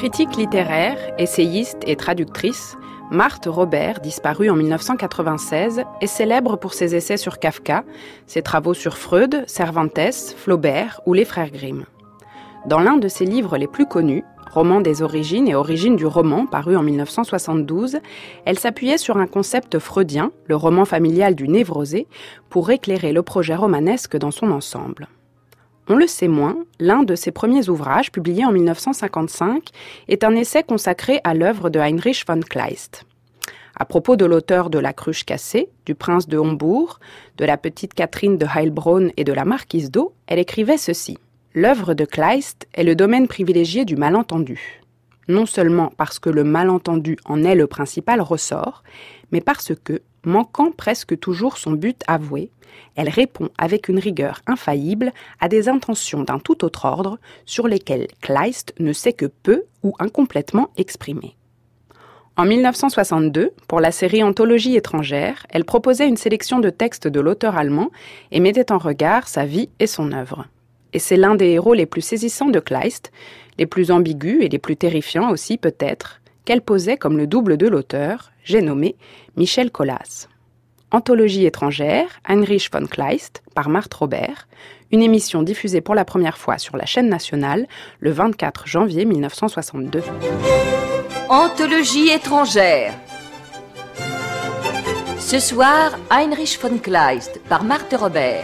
critique littéraire, essayiste et traductrice, Marthe Robert, disparue en 1996, est célèbre pour ses essais sur Kafka, ses travaux sur Freud, Cervantes, Flaubert ou les frères Grimm. Dans l'un de ses livres les plus connus, Roman des origines et origines du roman, paru en 1972, elle s'appuyait sur un concept freudien, le roman familial du névrosé, pour éclairer le projet romanesque dans son ensemble. On le sait moins, l'un de ses premiers ouvrages, publié en 1955, est un essai consacré à l'œuvre de Heinrich von Kleist. À propos de l'auteur de La cruche cassée, du prince de Hombourg, de la petite Catherine de Heilbronn et de la marquise d'eau, elle écrivait ceci. L'œuvre de Kleist est le domaine privilégié du malentendu. Non seulement parce que le malentendu en est le principal ressort, mais parce que, Manquant presque toujours son but avoué, elle répond avec une rigueur infaillible à des intentions d'un tout autre ordre sur lesquelles Kleist ne sait que peu ou incomplètement exprimer. En 1962, pour la série Anthologie étrangère, elle proposait une sélection de textes de l'auteur allemand et mettait en regard sa vie et son œuvre. Et c'est l'un des héros les plus saisissants de Kleist, les plus ambigus et les plus terrifiants aussi peut-être, qu'elle posait comme le double de l'auteur, j'ai nommé Michel Collas. Anthologie étrangère, Heinrich von Kleist, par Marthe Robert, une émission diffusée pour la première fois sur la chaîne nationale le 24 janvier 1962. Anthologie étrangère. Ce soir, Heinrich von Kleist, par Marthe Robert,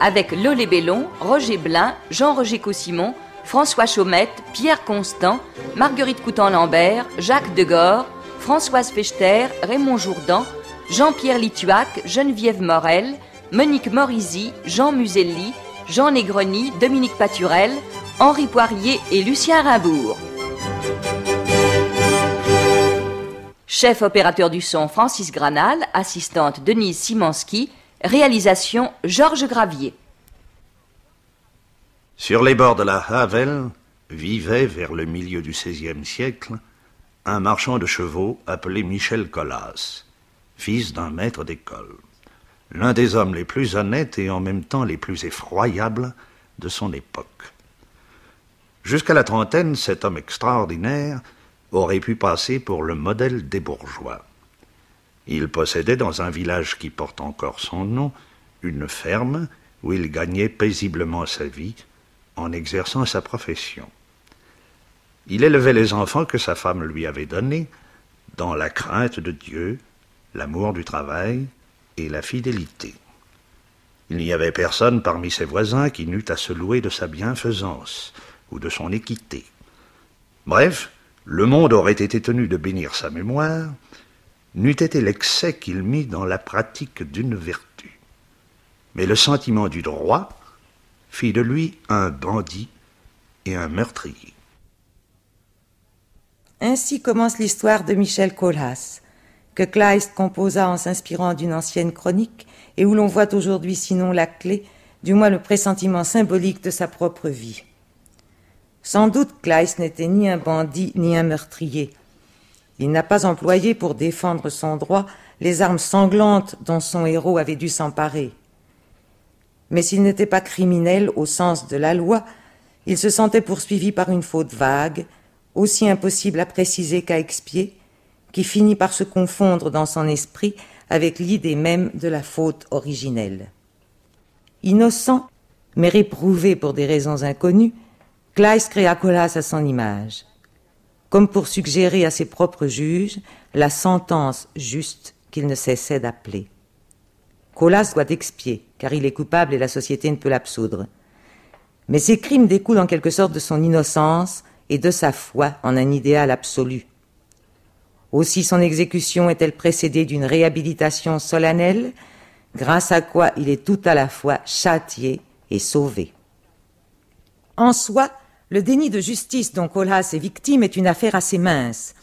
avec Lolé Bellon, Roger Blin, Jean-Roger Cossimon, François Chaumette, Pierre Constant, Marguerite Coutan-Lambert, Jacques Degore, Françoise Fechter, Raymond Jourdan, Jean-Pierre Lituac, Geneviève Morel, Monique Morisi, Jean Muselli, Jean Negroni, Dominique Paturel, Henri Poirier et Lucien Rimbourg. Chef opérateur du son Francis Granal, assistante Denise Simansky, réalisation Georges Gravier. Sur les bords de la Havel vivait, vers le milieu du XVIe siècle, un marchand de chevaux appelé Michel Collas, fils d'un maître d'école, l'un des hommes les plus honnêtes et en même temps les plus effroyables de son époque. Jusqu'à la trentaine, cet homme extraordinaire aurait pu passer pour le modèle des bourgeois. Il possédait dans un village qui porte encore son nom une ferme où il gagnait paisiblement sa vie en exerçant sa profession. Il élevait les enfants que sa femme lui avait donnés dans la crainte de Dieu, l'amour du travail et la fidélité. Il n'y avait personne parmi ses voisins qui n'eût à se louer de sa bienfaisance ou de son équité. Bref, le monde aurait été tenu de bénir sa mémoire, n'eût été l'excès qu'il mit dans la pratique d'une vertu. Mais le sentiment du droit, fit de lui un bandit et un meurtrier. Ainsi commence l'histoire de Michel Colas, que Kleist composa en s'inspirant d'une ancienne chronique et où l'on voit aujourd'hui sinon la clé, du moins le pressentiment symbolique de sa propre vie. Sans doute Kleist n'était ni un bandit ni un meurtrier. Il n'a pas employé pour défendre son droit les armes sanglantes dont son héros avait dû s'emparer mais s'il n'était pas criminel au sens de la loi, il se sentait poursuivi par une faute vague, aussi impossible à préciser qu'à expier, qui finit par se confondre dans son esprit avec l'idée même de la faute originelle. Innocent, mais réprouvé pour des raisons inconnues, Kleist créa Colas à son image, comme pour suggérer à ses propres juges la sentence juste qu'il ne cessait d'appeler. Colas doit expier, car il est coupable et la société ne peut l'absoudre. Mais ses crimes découlent en quelque sorte de son innocence et de sa foi en un idéal absolu. Aussi son exécution est-elle précédée d'une réhabilitation solennelle, grâce à quoi il est tout à la fois châtié et sauvé. En soi, le déni de justice dont Colas est victime est une affaire assez mince.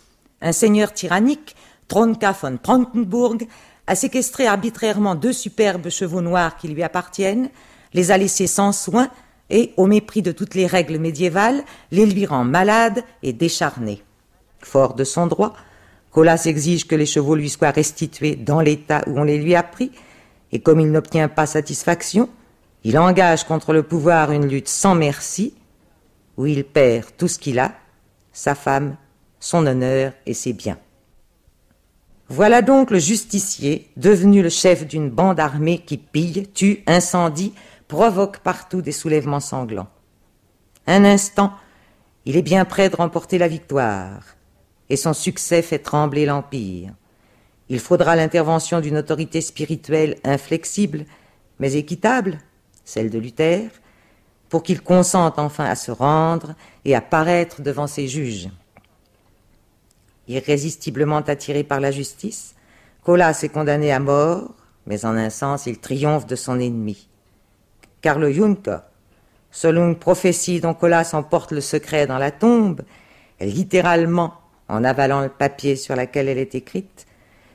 Un seigneur tyrannique, Tronka von Brandenburg, a séquestré arbitrairement deux superbes chevaux noirs qui lui appartiennent, les a laissés sans soin et, au mépris de toutes les règles médiévales, les lui rend malades et décharnés. Fort de son droit, Colas exige que les chevaux lui soient restitués dans l'état où on les lui a pris, et comme il n'obtient pas satisfaction, il engage contre le pouvoir une lutte sans merci, où il perd tout ce qu'il a, sa femme, son honneur et ses biens. Voilà donc le justicier, devenu le chef d'une bande armée qui pille, tue, incendie, provoque partout des soulèvements sanglants. Un instant, il est bien près de remporter la victoire, et son succès fait trembler l'Empire. Il faudra l'intervention d'une autorité spirituelle inflexible, mais équitable, celle de Luther, pour qu'il consente enfin à se rendre et à paraître devant ses juges irrésistiblement attiré par la justice, Colas est condamné à mort, mais en un sens, il triomphe de son ennemi. le Juncker, selon une prophétie dont Colas emporte le secret dans la tombe, littéralement en avalant le papier sur lequel elle est écrite,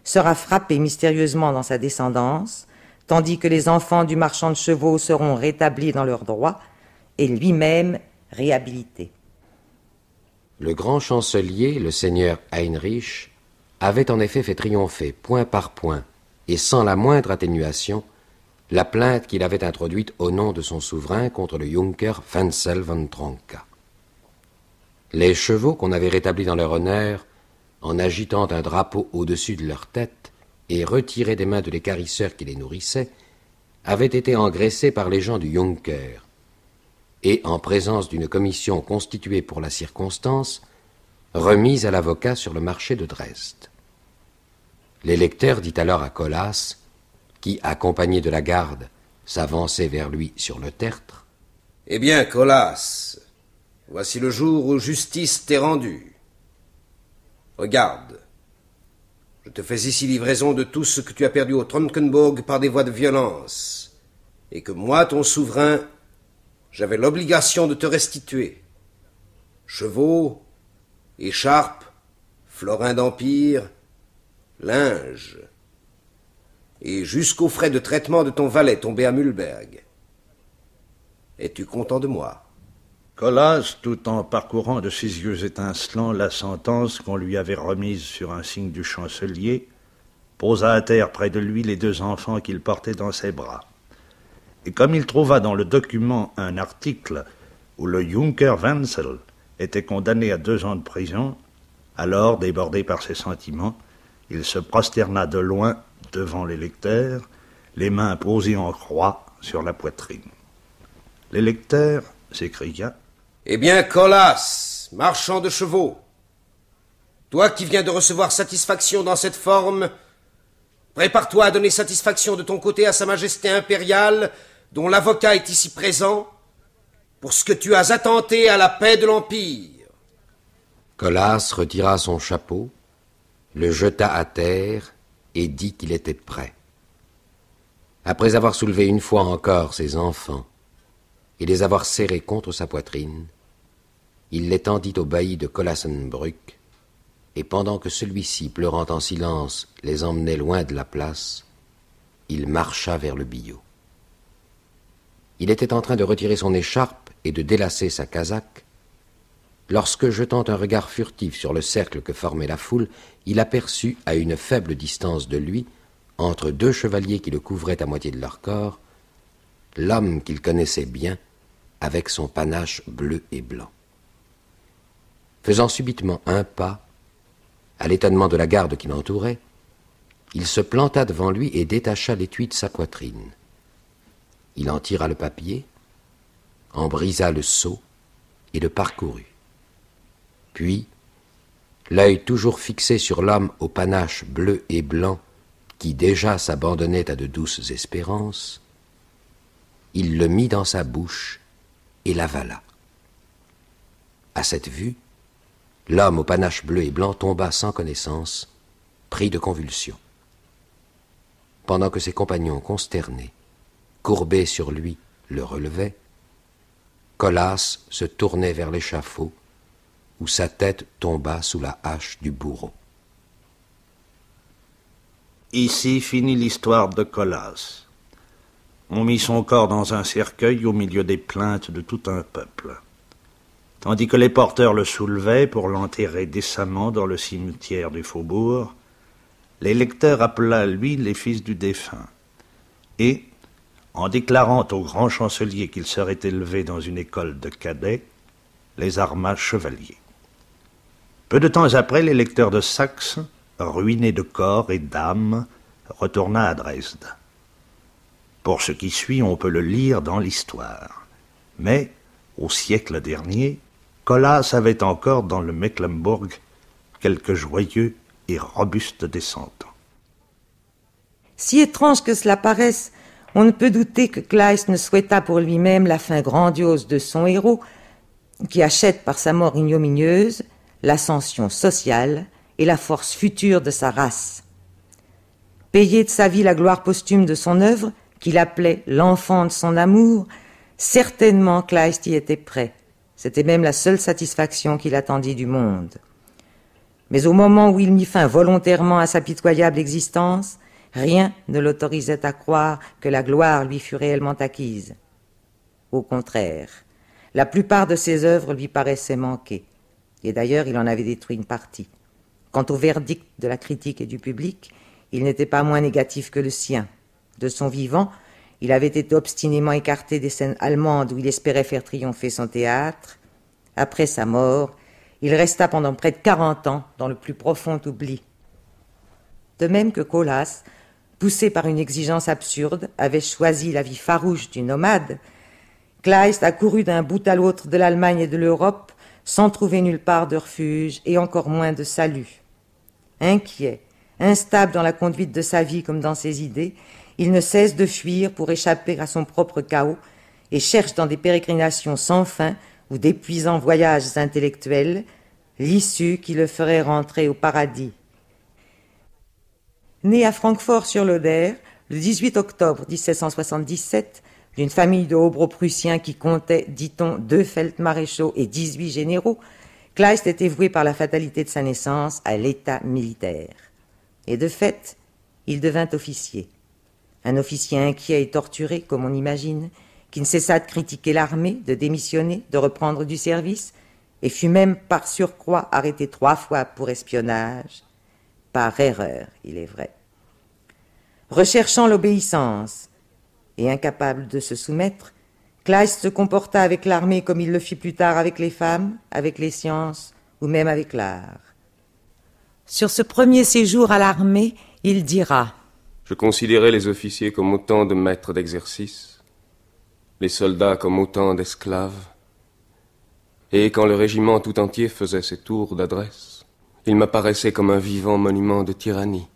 sera frappé mystérieusement dans sa descendance, tandis que les enfants du marchand de chevaux seront rétablis dans leurs droits et lui-même réhabilité. Le grand chancelier, le seigneur Heinrich, avait en effet fait triompher, point par point, et sans la moindre atténuation, la plainte qu'il avait introduite au nom de son souverain contre le Junker Wenzel von Tronka. Les chevaux qu'on avait rétablis dans leur honneur, en agitant un drapeau au-dessus de leur tête et retirés des mains de l'écarisseur qui les nourrissait, avaient été engraissés par les gens du Junker, et en présence d'une commission constituée pour la circonstance, remise à l'avocat sur le marché de Dresde. L'électeur dit alors à Colas, qui, accompagné de la garde, s'avançait vers lui sur le tertre Eh bien, Colas, voici le jour où justice t'est rendue. Regarde, je te fais ici livraison de tout ce que tu as perdu au Tronkenburg par des voies de violence, et que moi, ton souverain, j'avais l'obligation de te restituer. Chevaux, écharpes, florins d'empire, linge, et jusqu'aux frais de traitement de ton valet tombé à Mulberg. Es-tu content de moi Colas, tout en parcourant de ses yeux étincelants la sentence qu'on lui avait remise sur un signe du chancelier, posa à terre près de lui les deux enfants qu'il portait dans ses bras. Et comme il trouva dans le document un article où le Junker Wenzel était condamné à deux ans de prison, alors, débordé par ses sentiments, il se prosterna de loin devant l'électeur, les mains posées en croix sur la poitrine. L'électeur s'écria Eh bien, Colas, marchand de chevaux, toi qui viens de recevoir satisfaction dans cette forme, prépare-toi à donner satisfaction de ton côté à Sa Majesté impériale dont l'avocat est ici présent, pour ce que tu as attenté à la paix de l'Empire. Colas retira son chapeau, le jeta à terre et dit qu'il était prêt. Après avoir soulevé une fois encore ses enfants et les avoir serrés contre sa poitrine, il les tendit au bailli de Colassenbruck, et pendant que celui-ci, pleurant en silence, les emmenait loin de la place, il marcha vers le billot. Il était en train de retirer son écharpe et de délasser sa casaque, lorsque, jetant un regard furtif sur le cercle que formait la foule, il aperçut, à une faible distance de lui, entre deux chevaliers qui le couvraient à moitié de leur corps, l'homme qu'il connaissait bien, avec son panache bleu et blanc. Faisant subitement un pas, à l'étonnement de la garde qui l'entourait, il se planta devant lui et détacha l'étui de sa poitrine. Il en tira le papier, en brisa le seau et le parcourut. Puis, l'œil toujours fixé sur l'homme au panache bleu et blanc qui déjà s'abandonnait à de douces espérances, il le mit dans sa bouche et l'avala. À cette vue, l'homme au panache bleu et blanc tomba sans connaissance, pris de convulsions. Pendant que ses compagnons consternés courbé sur lui, le relevait, Colas se tournait vers l'échafaud, où sa tête tomba sous la hache du bourreau. Ici finit l'histoire de Colas. On mit son corps dans un cercueil au milieu des plaintes de tout un peuple, tandis que les porteurs le soulevaient pour l'enterrer décemment dans le cimetière du faubourg. L'électeur appela à lui les fils du défunt, et, en déclarant au grand chancelier qu'il serait élevé dans une école de cadets, les arma chevaliers. Peu de temps après, l'électeur de Saxe, ruiné de corps et d'âme, retourna à Dresde. Pour ce qui suit, on peut le lire dans l'histoire. Mais, au siècle dernier, Colas avait encore dans le Mecklembourg quelques joyeux et robustes descendants. Si étrange que cela paraisse, on ne peut douter que Kleist ne souhaita pour lui-même la fin grandiose de son héros, qui achète par sa mort ignominieuse l'ascension sociale et la force future de sa race. Payé de sa vie la gloire posthume de son œuvre, qu'il appelait l'enfant de son amour, certainement Kleist y était prêt. C'était même la seule satisfaction qu'il attendit du monde. Mais au moment où il mit fin volontairement à sa pitoyable existence, Rien ne l'autorisait à croire que la gloire lui fût réellement acquise. Au contraire, la plupart de ses œuvres lui paraissaient manquées, et d'ailleurs il en avait détruit une partie. Quant au verdict de la critique et du public, il n'était pas moins négatif que le sien. De son vivant, il avait été obstinément écarté des scènes allemandes où il espérait faire triompher son théâtre. Après sa mort, il resta pendant près de quarante ans dans le plus profond oubli. De même que Colas, poussé par une exigence absurde, avait choisi la vie farouche du nomade, Kleist a couru d'un bout à l'autre de l'Allemagne et de l'Europe sans trouver nulle part de refuge et encore moins de salut. Inquiet, instable dans la conduite de sa vie comme dans ses idées, il ne cesse de fuir pour échapper à son propre chaos et cherche dans des pérégrinations sans fin ou d'épuisants voyages intellectuels l'issue qui le ferait rentrer au paradis. Né à Francfort-sur-l'Oder le 18 octobre 1777, d'une famille de hobro prussiens qui comptait, dit-on, deux feldmaréchaux et dix-huit généraux, Kleist était voué par la fatalité de sa naissance à l'état militaire. Et de fait, il devint officier. Un officier inquiet et torturé, comme on imagine, qui ne cessa de critiquer l'armée, de démissionner, de reprendre du service, et fut même par surcroît arrêté trois fois pour espionnage par erreur, il est vrai. Recherchant l'obéissance et incapable de se soumettre, Kleist se comporta avec l'armée comme il le fit plus tard avec les femmes, avec les sciences ou même avec l'art. Sur ce premier séjour à l'armée, il dira Je considérais les officiers comme autant de maîtres d'exercice, les soldats comme autant d'esclaves, et quand le régiment tout entier faisait ses tours d'adresse, il m'apparaissait comme un vivant monument de tyrannie.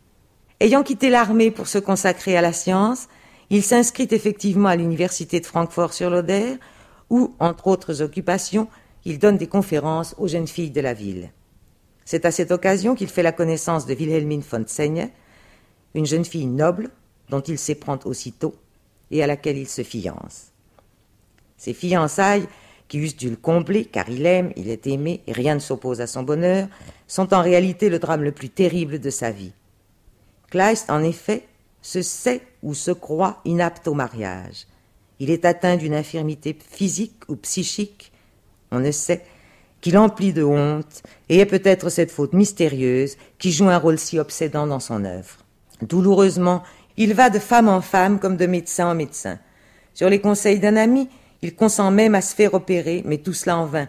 Ayant quitté l'armée pour se consacrer à la science, il s'inscrit effectivement à l'université de Francfort-sur-l'Oder, où, entre autres occupations, il donne des conférences aux jeunes filles de la ville. C'est à cette occasion qu'il fait la connaissance de Wilhelmine von Seigne, une jeune fille noble dont il s'éprend aussitôt et à laquelle il se fiance. Ses fiançailles qui eussent dû le combler, car il aime, il est aimé, et rien ne s'oppose à son bonheur, sont en réalité le drame le plus terrible de sa vie. Kleist, en effet, se sait ou se croit inapte au mariage. Il est atteint d'une infirmité physique ou psychique, on ne sait, qui l'emplit de honte, et est peut-être cette faute mystérieuse qui joue un rôle si obsédant dans son œuvre. Douloureusement, il va de femme en femme comme de médecin en médecin. Sur les conseils d'un ami, il consent même à se faire opérer, mais tout cela en vain.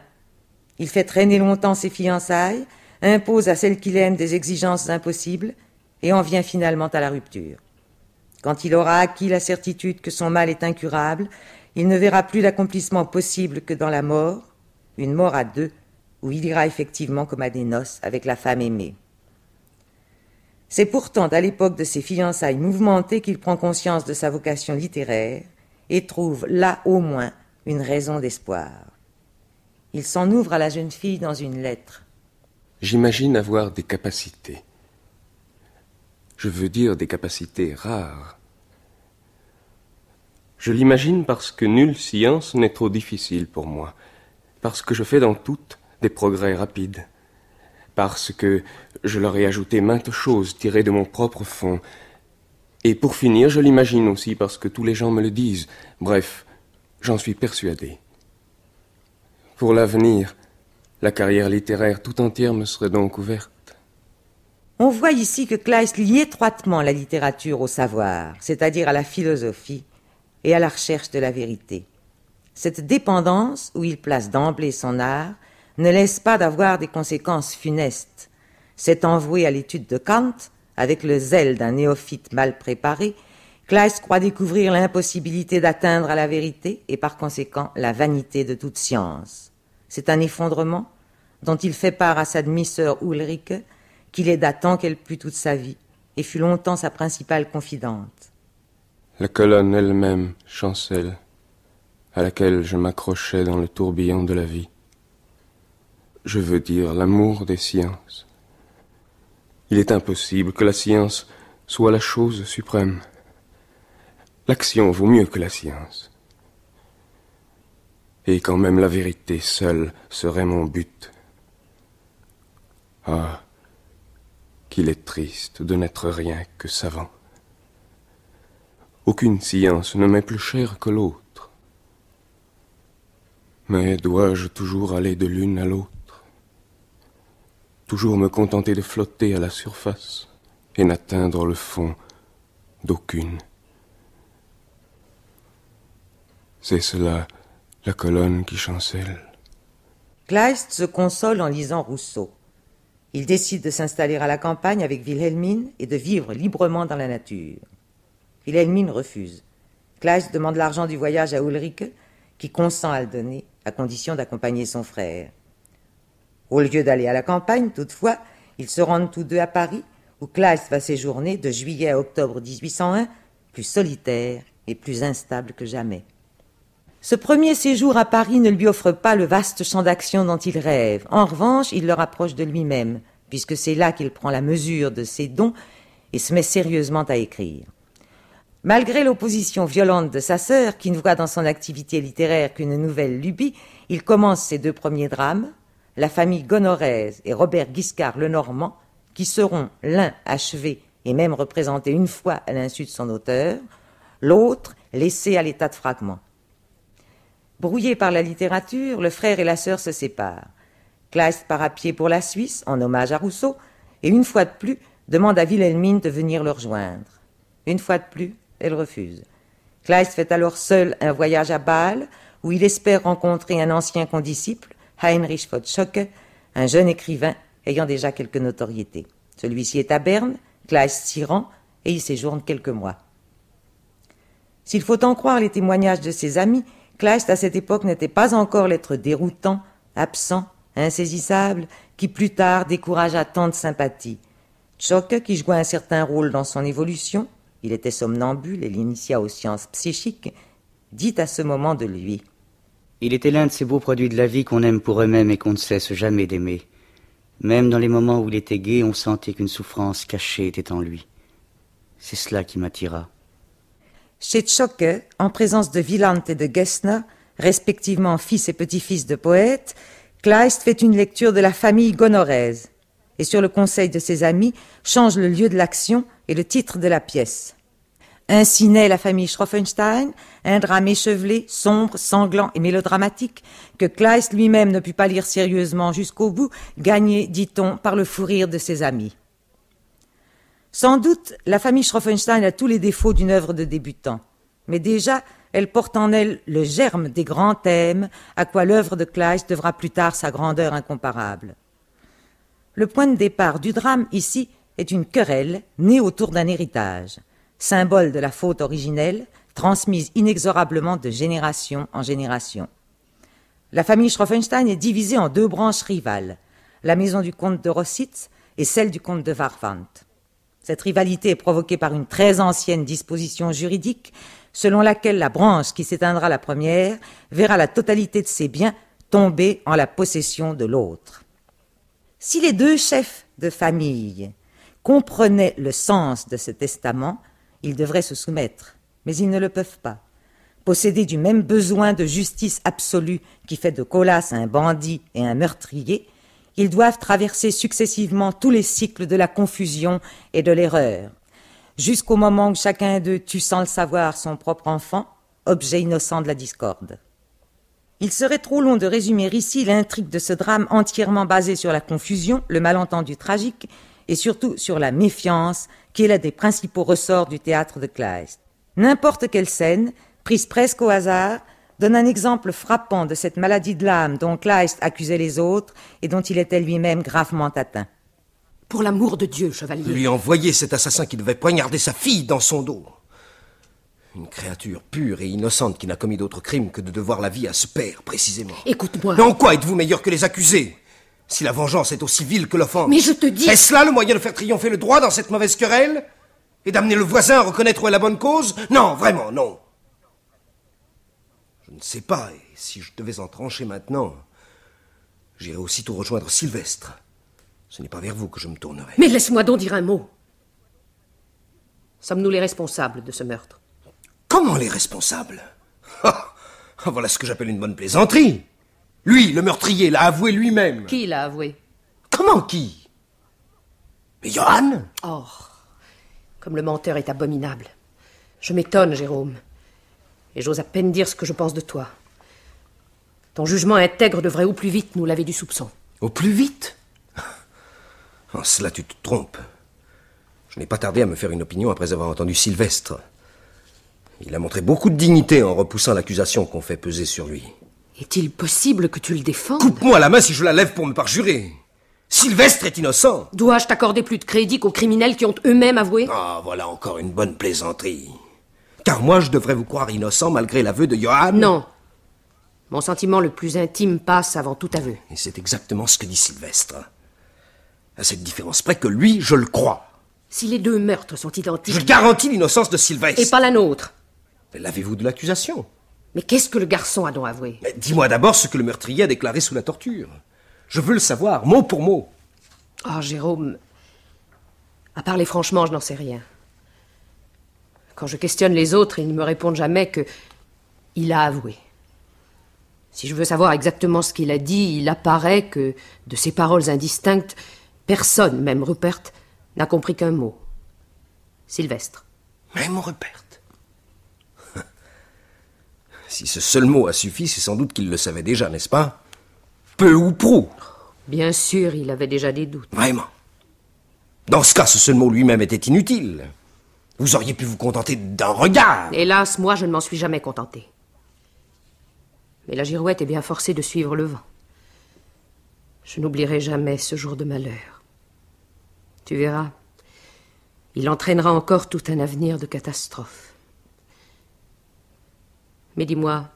Il fait traîner longtemps ses fiançailles, impose à celles qu'il aime des exigences impossibles, et en vient finalement à la rupture. Quand il aura acquis la certitude que son mal est incurable, il ne verra plus l'accomplissement possible que dans la mort, une mort à deux, où il ira effectivement comme à des noces avec la femme aimée. C'est pourtant à l'époque de ses fiançailles mouvementées qu'il prend conscience de sa vocation littéraire et trouve là au moins une raison d'espoir. Il s'en ouvre à la jeune fille dans une lettre. J'imagine avoir des capacités. Je veux dire des capacités rares. Je l'imagine parce que nulle science n'est trop difficile pour moi, parce que je fais dans toutes des progrès rapides, parce que je leur ai ajouté maintes choses tirées de mon propre fond, et pour finir, je l'imagine aussi parce que tous les gens me le disent. Bref, J'en suis persuadé. Pour l'avenir, la carrière littéraire tout entière me serait donc ouverte. On voit ici que Kleist lie étroitement la littérature au savoir, c'est-à-dire à la philosophie et à la recherche de la vérité. Cette dépendance, où il place d'emblée son art, ne laisse pas d'avoir des conséquences funestes. C'est voué à l'étude de Kant, avec le zèle d'un néophyte mal préparé, Kleiss croit découvrir l'impossibilité d'atteindre à la vérité et par conséquent la vanité de toute science. C'est un effondrement dont il fait part à sa demi-sœur Ulrike, qu'il aida tant qu'elle put toute sa vie et fut longtemps sa principale confidente. La colonne elle-même chancelle, à laquelle je m'accrochais dans le tourbillon de la vie. Je veux dire l'amour des sciences. Il est impossible que la science soit la chose suprême. L'action vaut mieux que la science. Et quand même la vérité seule serait mon but. Ah, qu'il est triste de n'être rien que savant. Aucune science ne m'est plus chère que l'autre. Mais dois-je toujours aller de l'une à l'autre Toujours me contenter de flotter à la surface et n'atteindre le fond d'aucune C'est cela, la colonne qui chancelle. Kleist se console en lisant Rousseau. Il décide de s'installer à la campagne avec Wilhelmine et de vivre librement dans la nature. Wilhelmine refuse. Kleist demande l'argent du voyage à Ulrike, qui consent à le donner, à condition d'accompagner son frère. Au lieu d'aller à la campagne, toutefois, ils se rendent tous deux à Paris, où Kleist va séjourner de juillet à octobre 1801, plus solitaire et plus instable que jamais. Ce premier séjour à Paris ne lui offre pas le vaste champ d'action dont il rêve. En revanche, il le rapproche de lui-même, puisque c'est là qu'il prend la mesure de ses dons et se met sérieusement à écrire. Malgré l'opposition violente de sa sœur, qui ne voit dans son activité littéraire qu'une nouvelle lubie, il commence ses deux premiers drames, La famille Gonorèse et Robert Guiscard le Normand, qui seront l'un achevé et même représenté une fois à l'insu de son auteur, l'autre laissé à l'état de fragment. Brouillé par la littérature, le frère et la sœur se séparent. Kleist part à pied pour la Suisse, en hommage à Rousseau, et une fois de plus, demande à Wilhelmine de venir le rejoindre. Une fois de plus, elle refuse. Kleist fait alors seul un voyage à Bâle, où il espère rencontrer un ancien condisciple, Heinrich von un jeune écrivain ayant déjà quelque notoriété. Celui-ci est à Berne, Kleist s'y rend, et y séjourne quelques mois. S'il faut en croire les témoignages de ses amis, Kleist, à cette époque, n'était pas encore l'être déroutant, absent, insaisissable, qui plus tard découragea tant de sympathies. Tchok, qui joua un certain rôle dans son évolution, il était somnambule et l'initia aux sciences psychiques, dit à ce moment de lui Il était l'un de ces beaux produits de la vie qu'on aime pour eux-mêmes et qu'on ne cesse jamais d'aimer. Même dans les moments où il était gai, on sentait qu'une souffrance cachée était en lui. C'est cela qui m'attira. Chez Tchoke, en présence de Villante et de Gessner, respectivement fils et petit-fils de poètes, Kleist fait une lecture de la famille gonoraise et sur le conseil de ses amis change le lieu de l'action et le titre de la pièce. Ainsi naît la famille Schroffenstein, un drame échevelé, sombre, sanglant et mélodramatique, que Kleist lui-même ne put pas lire sérieusement jusqu'au bout, gagné, dit-on, par le fou rire de ses amis. Sans doute, la famille Schroffenstein a tous les défauts d'une œuvre de débutant, mais déjà, elle porte en elle le germe des grands thèmes à quoi l'œuvre de Kleist devra plus tard sa grandeur incomparable. Le point de départ du drame ici est une querelle née autour d'un héritage, symbole de la faute originelle, transmise inexorablement de génération en génération. La famille Schroffenstein est divisée en deux branches rivales, la maison du comte de Rossitz et celle du comte de Warfant. Cette rivalité est provoquée par une très ancienne disposition juridique selon laquelle la branche qui s'éteindra la première verra la totalité de ses biens tomber en la possession de l'autre. Si les deux chefs de famille comprenaient le sens de ce testament, ils devraient se soumettre, mais ils ne le peuvent pas. Possédés du même besoin de justice absolue qui fait de Colas un bandit et un meurtrier, ils doivent traverser successivement tous les cycles de la confusion et de l'erreur, jusqu'au moment où chacun d'eux tue sans le savoir son propre enfant, objet innocent de la discorde. Il serait trop long de résumer ici l'intrigue de ce drame entièrement basé sur la confusion, le malentendu tragique et surtout sur la méfiance qui est l'un des principaux ressorts du théâtre de Kleist. N'importe quelle scène, prise presque au hasard, donne un exemple frappant de cette maladie de l'âme dont Kleist accusait les autres et dont il était lui-même gravement atteint. Pour l'amour de Dieu, chevalier. Lui envoyer cet assassin qui devait poignarder sa fille dans son dos. Une créature pure et innocente qui n'a commis d'autre crime que de devoir la vie à ce père, précisément. Écoute-moi. Mais en quoi êtes-vous meilleur que les accusés Si la vengeance est aussi vile que l'offense. Mais je te dis. Est-ce là le moyen de faire triompher le droit dans cette mauvaise querelle Et d'amener le voisin à reconnaître où est la bonne cause Non, vraiment, non ne sais pas, et si je devais en trancher maintenant, j'irais aussitôt rejoindre Sylvestre. Ce n'est pas vers vous que je me tournerai. Mais laisse-moi donc dire un mot. Sommes-nous les responsables de ce meurtre Comment les responsables ah, ah, Voilà ce que j'appelle une bonne plaisanterie. Lui, le meurtrier, l'a avoué lui-même. Qui l'a avoué Comment qui Mais Johan Oh Comme le menteur est abominable. Je m'étonne, Jérôme et j'ose à peine dire ce que je pense de toi. Ton jugement intègre devrait au plus vite nous laver du soupçon. Au plus vite En oh, cela, tu te trompes. Je n'ai pas tardé à me faire une opinion après avoir entendu Sylvestre. Il a montré beaucoup de dignité en repoussant l'accusation qu'on fait peser sur lui. Est-il possible que tu le défends Coupe-moi la main si je la lève pour me parjurer. Sylvestre est innocent. Dois-je t'accorder plus de crédit qu'aux criminels qui ont eux-mêmes avoué Ah, voilà encore une bonne plaisanterie. Car moi, je devrais vous croire innocent malgré l'aveu de Johan. Non. Mon sentiment le plus intime passe avant tout aveu. Et c'est exactement ce que dit Sylvestre. À cette différence près que lui, je le crois. Si les deux meurtres sont identiques. Je garantis l'innocence de Sylvestre. Et pas la nôtre. L'avez-vous de l'accusation Mais qu'est-ce que le garçon a donc avoué Dis-moi d'abord ce que le meurtrier a déclaré sous la torture. Je veux le savoir, mot pour mot. Ah, Jérôme. À parler franchement, je n'en sais rien. Quand je questionne les autres, ils ne me répondent jamais que il a avoué. Si je veux savoir exactement ce qu'il a dit, il apparaît que, de ces paroles indistinctes, personne, même Rupert, n'a compris qu'un mot. Sylvestre. Même Rupert Si ce seul mot a suffi, c'est sans doute qu'il le savait déjà, n'est-ce pas Peu ou prou Bien sûr, il avait déjà des doutes. Vraiment. Dans ce cas, ce seul mot lui-même était inutile. Vous auriez pu vous contenter d'un regard. Hélas, moi, je ne m'en suis jamais contenté. Mais la girouette est bien forcée de suivre le vent. Je n'oublierai jamais ce jour de malheur. Tu verras, il entraînera encore tout un avenir de catastrophes. Mais dis-moi,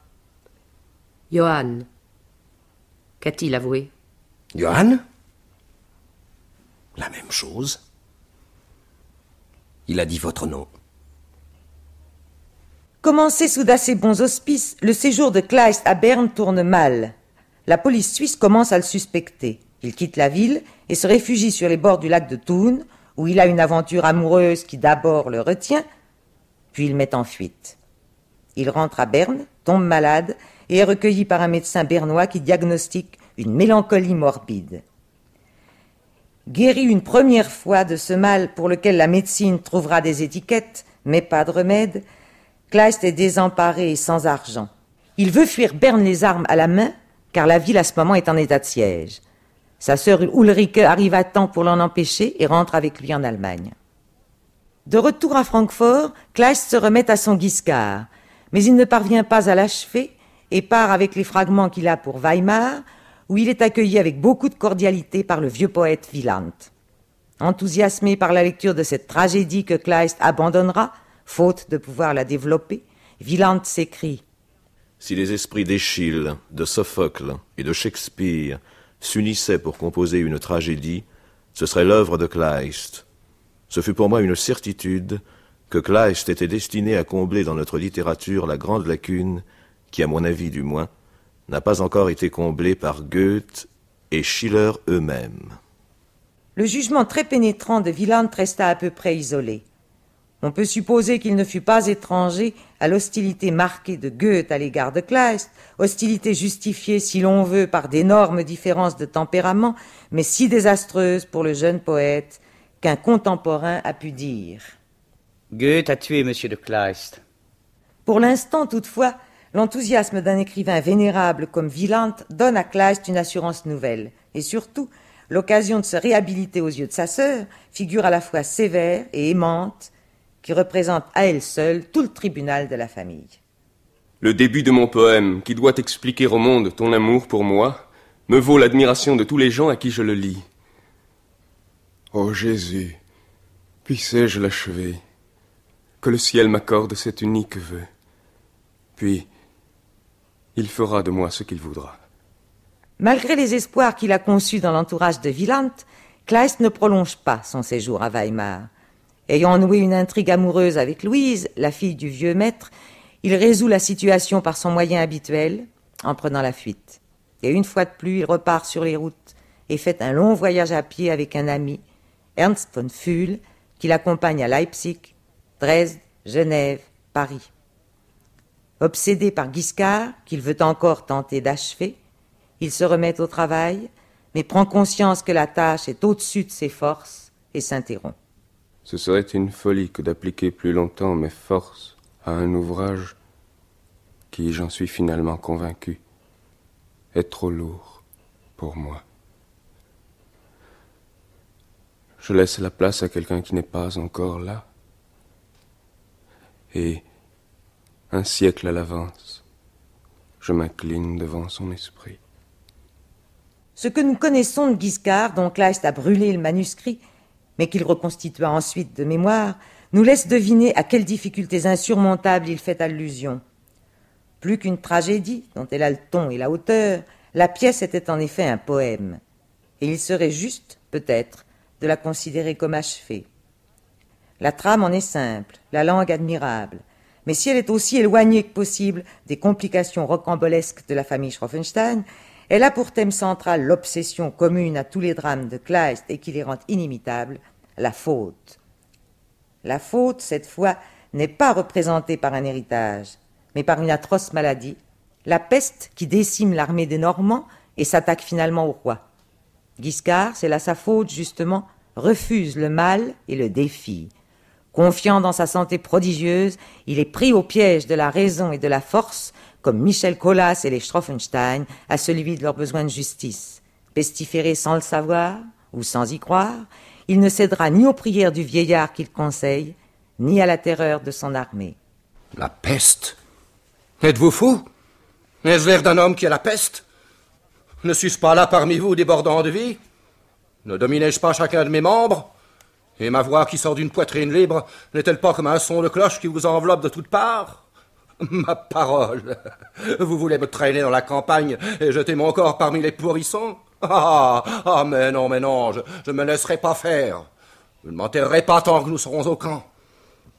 Johan, qu'a-t-il avoué Johan La même chose. Il a dit votre nom. Commencé sous d'assez bons auspices, le séjour de Kleist à Berne tourne mal. La police suisse commence à le suspecter. Il quitte la ville et se réfugie sur les bords du lac de Thun, où il a une aventure amoureuse qui d'abord le retient, puis il met en fuite. Il rentre à Berne, tombe malade et est recueilli par un médecin bernois qui diagnostique une mélancolie morbide guéri une première fois de ce mal pour lequel la médecine trouvera des étiquettes, mais pas de remède, Kleist est désemparé et sans argent. Il veut fuir Berne les armes à la main, car la ville à ce moment est en état de siège. Sa sœur Ulrike arrive à temps pour l'en empêcher et rentre avec lui en Allemagne. De retour à Francfort, Kleist se remet à son Guiscard, mais il ne parvient pas à l'achever et part avec les fragments qu'il a pour Weimar, où il est accueilli avec beaucoup de cordialité par le vieux poète Wieland. Enthousiasmé par la lecture de cette tragédie que Kleist abandonnera, faute de pouvoir la développer, Wieland s'écrit Si les esprits d'Échille, de Sophocle et de Shakespeare s'unissaient pour composer une tragédie, ce serait l'œuvre de Kleist. Ce fut pour moi une certitude que Kleist était destiné à combler dans notre littérature la grande lacune qui, à mon avis du moins, n'a pas encore été comblé par Goethe et Schiller eux-mêmes. Le jugement très pénétrant de Villand resta à peu près isolé. On peut supposer qu'il ne fut pas étranger à l'hostilité marquée de Goethe à l'égard de Kleist, hostilité justifiée, si l'on veut, par d'énormes différences de tempérament, mais si désastreuse pour le jeune poète qu'un contemporain a pu dire. Goethe a tué M. de Kleist. Pour l'instant, toutefois, L'enthousiasme d'un écrivain vénérable comme Villante donne à Kleist une assurance nouvelle, et surtout, l'occasion de se réhabiliter aux yeux de sa sœur, figure à la fois sévère et aimante, qui représente à elle seule tout le tribunal de la famille. Le début de mon poème, qui doit expliquer au monde ton amour pour moi, me vaut l'admiration de tous les gens à qui je le lis. oh Jésus, puissé-je l'achever, que le ciel m'accorde cet unique vœu. Puis, il fera de moi ce qu'il voudra. Malgré les espoirs qu'il a conçus dans l'entourage de Wieland, Kleist ne prolonge pas son séjour à Weimar. Ayant noué une intrigue amoureuse avec Louise, la fille du vieux maître, il résout la situation par son moyen habituel, en prenant la fuite. Et une fois de plus, il repart sur les routes et fait un long voyage à pied avec un ami, Ernst von Fuhl, qui l'accompagne à Leipzig, Dresde, Genève, Paris. Obsédé par Guiscard, qu'il veut encore tenter d'achever, il se remet au travail, mais prend conscience que la tâche est au-dessus de ses forces et s'interrompt. Ce serait une folie que d'appliquer plus longtemps mes forces à un ouvrage qui, j'en suis finalement convaincu, est trop lourd pour moi. Je laisse la place à quelqu'un qui n'est pas encore là. Et un siècle à l'avance. Je m'incline devant son esprit. Ce que nous connaissons de Guiscard, dont Kleist a brûlé le manuscrit, mais qu'il reconstitua ensuite de mémoire, nous laisse deviner à quelles difficultés insurmontables il fait allusion. Plus qu'une tragédie, dont elle a le ton et la hauteur, la pièce était en effet un poème, et il serait juste, peut-être, de la considérer comme achevée. La trame en est simple, la langue admirable, mais si elle est aussi éloignée que possible des complications rocambolesques de la famille Schroffenstein, elle a pour thème central l'obsession commune à tous les drames de Kleist et qui les rend inimitables, la faute. La faute, cette fois, n'est pas représentée par un héritage, mais par une atroce maladie, la peste qui décime l'armée des Normands et s'attaque finalement au roi. Guiscard, c'est là sa faute justement, refuse le mal et le défie. Confiant dans sa santé prodigieuse, il est pris au piège de la raison et de la force, comme Michel Collas et les Stroffenstein, à celui de leurs besoins de justice. Pestiféré sans le savoir, ou sans y croire, il ne cédera ni aux prières du vieillard qu'il conseille, ni à la terreur de son armée. La peste Êtes-vous fou Est-ce l'air d'un homme qui a la peste Ne suis-je pas là parmi vous débordant de vie Ne dominais-je pas chacun de mes membres et ma voix qui sort d'une poitrine libre n'est-elle pas comme un son de cloche qui vous enveloppe de toutes parts Ma parole Vous voulez me traîner dans la campagne et jeter mon corps parmi les pourrissons ah, ah, ah mais non, mais non, je ne me laisserai pas faire. Je ne m'enterrerai pas tant que nous serons au camp.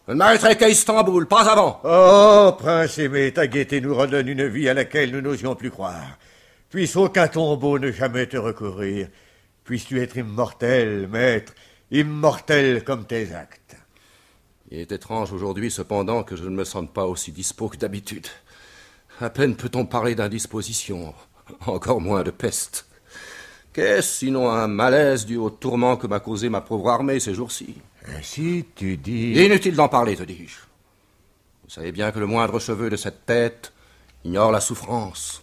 Je ne m'arrêterai qu'à Istanbul, pas avant. Oh, prince aimé, ta gaieté nous redonne une vie à laquelle nous n'osions plus croire. Puisse aucun tombeau ne jamais te recourir. Puisses-tu être immortel, maître, immortel comme tes actes. Il est étrange aujourd'hui, cependant, que je ne me sente pas aussi dispos que d'habitude. À peine peut-on parler d'indisposition, encore moins de peste. Qu'est-ce sinon un malaise dû au tourment que m'a causé ma pauvre armée ces jours-ci Ainsi, tu dis. Inutile d'en parler, te dis-je. Vous savez bien que le moindre cheveu de cette tête ignore la souffrance.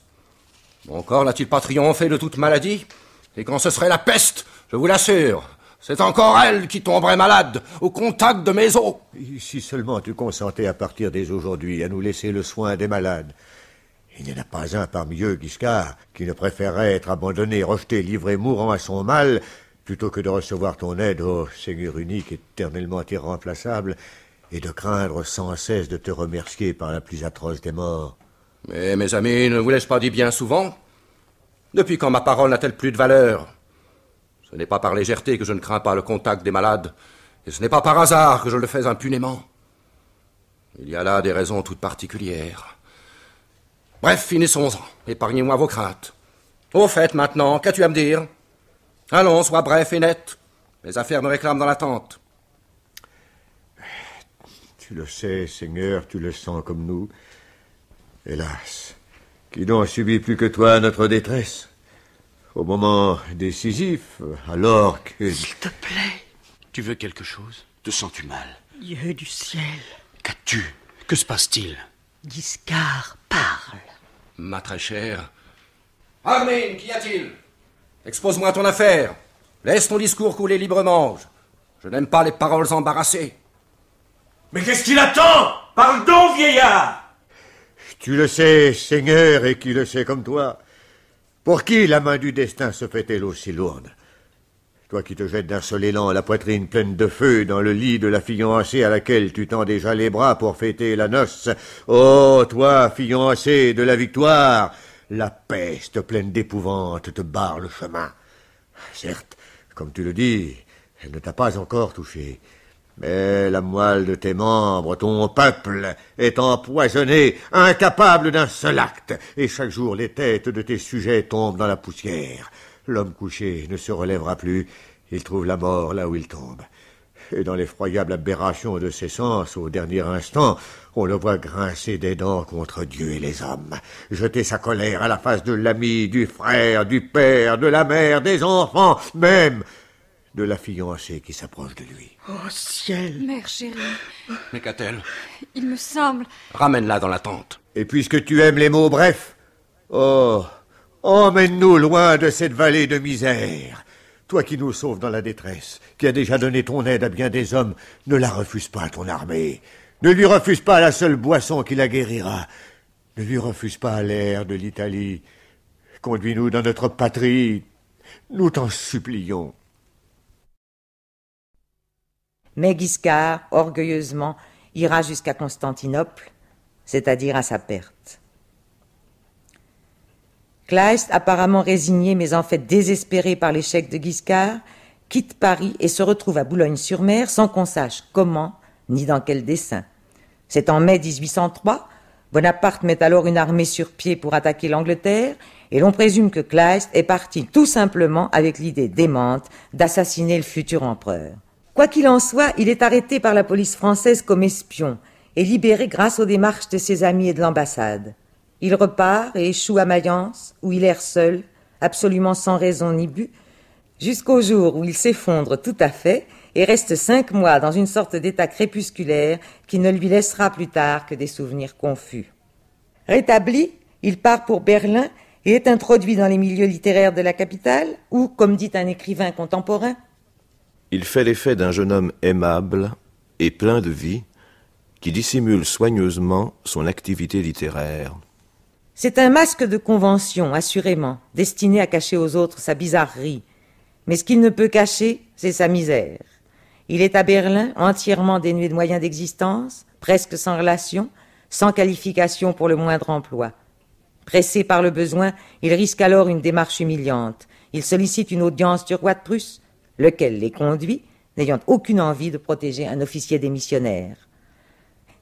Mon corps n'a-t-il pas triomphé de toute maladie Et quand ce serait la peste, je vous l'assure, c'est encore elle qui tomberait malade au contact de mes os. Si seulement tu consentais à partir dès aujourd'hui à nous laisser le soin des malades. Il n'y en a pas un parmi eux, Guiscard, qui ne préférerait être abandonné, rejeté, livré mourant à son mal, plutôt que de recevoir ton aide, ô Seigneur unique, éternellement irremplaçable, et de craindre sans cesse de te remercier par la plus atroce des morts. Mais mes amis, ne vous l'ai-je pas dit bien souvent Depuis quand ma parole n'a-t-elle plus de valeur ce n'est pas par légèreté que je ne crains pas le contact des malades, et ce n'est pas par hasard que je le fais impunément. Il y a là des raisons toutes particulières. Bref, finissons-en. Épargnez-moi vos craintes. Au fait, maintenant, qu'as-tu à me dire Allons, sois bref et net. Mes affaires me réclament dans l'attente. Tu le sais, Seigneur, tu le sens comme nous. Hélas, qui donc subi plus que toi notre détresse au moment décisif, alors que... S'il te plaît. Tu veux quelque chose Te sens-tu mal Dieu du ciel. Qu'as-tu Que se passe-t-il Giscard parle. Ma très chère. Armin, qu'y a-t-il Expose-moi ton affaire. Laisse ton discours couler librement. Je n'aime pas les paroles embarrassées. Mais qu'est-ce qu'il attend Parle donc, vieillard Tu le sais, Seigneur, et qui le sait comme toi. Pour qui la main du destin se fait-elle aussi lourde Toi qui te jettes d'un seul élan la poitrine pleine de feu dans le lit de la fiancée à laquelle tu tends déjà les bras pour fêter la noce. Oh, toi, fiancée de la victoire La peste pleine d'épouvante te barre le chemin. Certes, comme tu le dis, elle ne t'a pas encore touché. Mais la moelle de tes membres, ton peuple, est empoisonné, incapable d'un seul acte, et chaque jour les têtes de tes sujets tombent dans la poussière. L'homme couché ne se relèvera plus, il trouve la mort là où il tombe. Et dans l'effroyable aberration de ses sens, au dernier instant, on le voit grincer des dents contre Dieu et les hommes, jeter sa colère à la face de l'ami, du frère, du père, de la mère, des enfants, même de la fiancée qui s'approche de lui. Oh ciel Mère chérie. Mais qu'a-t-elle Il me semble. Ramène-la dans la tente. Et puisque tu aimes les mots brefs, oh, emmène-nous loin de cette vallée de misère. Toi qui nous sauves dans la détresse, qui as déjà donné ton aide à bien des hommes, ne la refuse pas à ton armée. Ne lui refuse pas la seule boisson qui la guérira. Ne lui refuse pas l'air de l'Italie. Conduis-nous dans notre patrie. Nous t'en supplions mais Guiscard, orgueilleusement, ira jusqu'à Constantinople, c'est-à-dire à sa perte. Kleist, apparemment résigné mais en fait désespéré par l'échec de Guiscard, quitte Paris et se retrouve à Boulogne-sur-Mer sans qu'on sache comment ni dans quel dessein. C'est en mai 1803, Bonaparte met alors une armée sur pied pour attaquer l'Angleterre et l'on présume que Kleist est parti tout simplement avec l'idée démente d'assassiner le futur empereur. Quoi qu'il en soit, il est arrêté par la police française comme espion et libéré grâce aux démarches de ses amis et de l'ambassade. Il repart et échoue à Mayence, où il erre seul, absolument sans raison ni but, jusqu'au jour où il s'effondre tout à fait et reste cinq mois dans une sorte d'état crépusculaire qui ne lui laissera plus tard que des souvenirs confus. Rétabli, il part pour Berlin et est introduit dans les milieux littéraires de la capitale, où, comme dit un écrivain contemporain, il fait l'effet d'un jeune homme aimable et plein de vie qui dissimule soigneusement son activité littéraire. C'est un masque de convention, assurément, destiné à cacher aux autres sa bizarrerie. Mais ce qu'il ne peut cacher, c'est sa misère. Il est à Berlin, entièrement dénué de moyens d'existence, presque sans relation, sans qualification pour le moindre emploi. Pressé par le besoin, il risque alors une démarche humiliante. Il sollicite une audience du roi de Prusse, lequel les conduit, n'ayant aucune envie de protéger un officier démissionnaire.